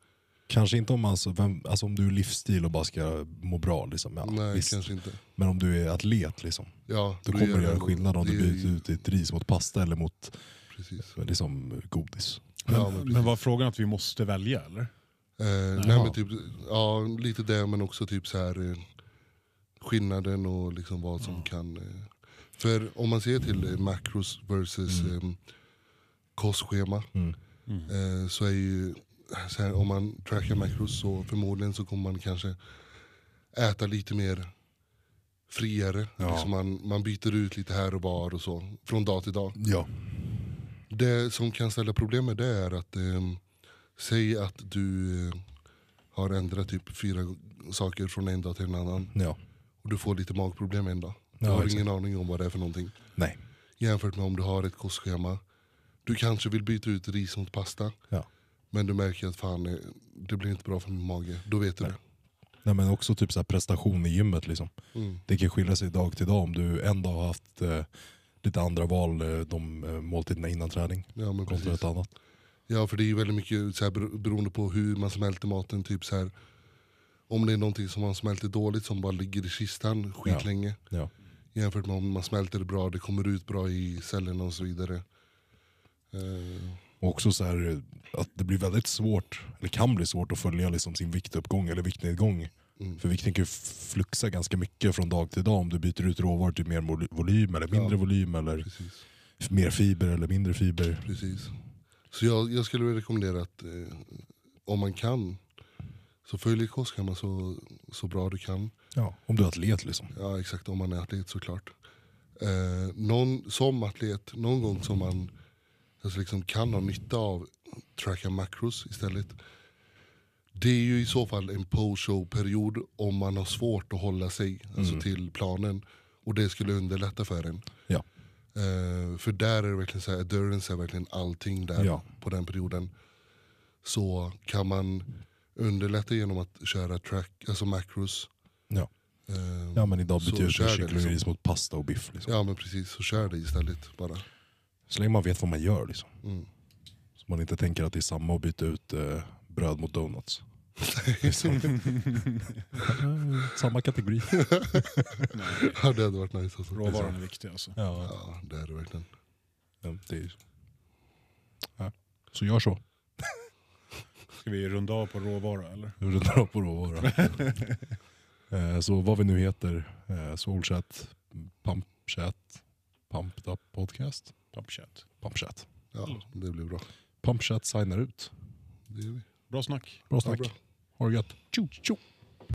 Kanske inte om, alltså, vem, alltså om du är livsstil och bara ska må bra. Liksom. Ja, Nej, visst. kanske inte. Men om du är atlet, liksom, ja, då kommer det göra skillnad om du byter ut ditt ris mot pasta eller mot Liksom, godis. Men, ja, men, men var frågan att vi måste välja eller? Eh, nej, men typ, ja, lite det men också typ så här eh, skillnaden och liksom vad som ja. kan... Eh, för om man ser till mm. macros versus mm. Eh, kostschema mm. Mm. Eh, så är ju här, om man trackar macros så förmodligen så kommer man kanske äta lite mer friare. Ja. Liksom man, man byter ut lite här och var och så. Från dag till dag. Ja. Det som kan ställa problem med det är att eh, säg att du eh, har ändrat typ fyra saker från en dag till en annan. Ja. Och du får lite magproblem en dag. Du ja, har exakt. ingen aning om vad det är för någonting. Nej. Jämfört med om du har ett kostschema. Du kanske vill byta ut ris mot pasta. Ja. Men du märker att fan, eh, det blir inte bra för min mage. Då vet du Nej. det. Nej, men också typ så prestation i gymmet. Liksom. Mm. Det kan skilja sig dag till dag om du en dag har haft eh, lite andra val eh, de eh, måltiderna innan träning. Ja, men kontra ett annat. Ja för det är väldigt mycket så här, beroende på hur man smälter maten. Typ så här, om det är någonting som man smälter dåligt som bara ligger i kistan skitlänge. Ja. Ja. Jämfört med om man smälter det bra, det kommer ut bra i cellerna och så vidare. Eh. Och också så här, eh, att det blir väldigt svårt, eller kan bli svårt att följa liksom sin viktuppgång eller viktnedgång. Mm. För vikten kan ju fluxa ganska mycket från dag till dag om du byter ut råvaror till mer volym eller mindre ja, volym eller precis. mer fiber eller mindre fiber. Precis. Så jag, jag skulle rekommendera att eh, om man kan så följ kostschema så, så bra du kan. Ja, om du är atlet liksom. Ja exakt, om man är atlet såklart. Eh, någon, som atlet, någon gång som man alltså liksom kan ha nytta av tracka macros istället. Det är ju i så fall en post-show-period om man har svårt att hålla sig alltså mm. till planen. Och det skulle underlätta för en. Ja. Uh, för där är det verkligen så här, adherence är verkligen allting där ja. på den perioden. Så kan man underlätta genom att köra track, alltså macros. Ja. Uh, ja men idag byter jag kycklingris liksom. mot pasta och biff. Liksom. Ja men precis, så kör det istället bara. Så länge man vet vad man gör liksom. Mm. Så man inte tänker att det är samma att byta ut eh, bröd mot donuts. <laughs> samma kategori. <laughs> ja, det hade varit nice alltså. Råvaran är viktig alltså. Ja. ja, det är det verkligen. Ja, det är... ja. Så gör så. <laughs> Ska vi runda av på råvara eller? Vi rundar av på råvara. Eh, så vad vi nu heter, eh, Solchat, Pumpchat, Pumped Up Podcast. Pumpchat. Pumpchat. Ja, det blir bra. Pumpchat signar ut. Det gör vi. Bra snack. Bra snack. Ha det gött. Tjo, tjo.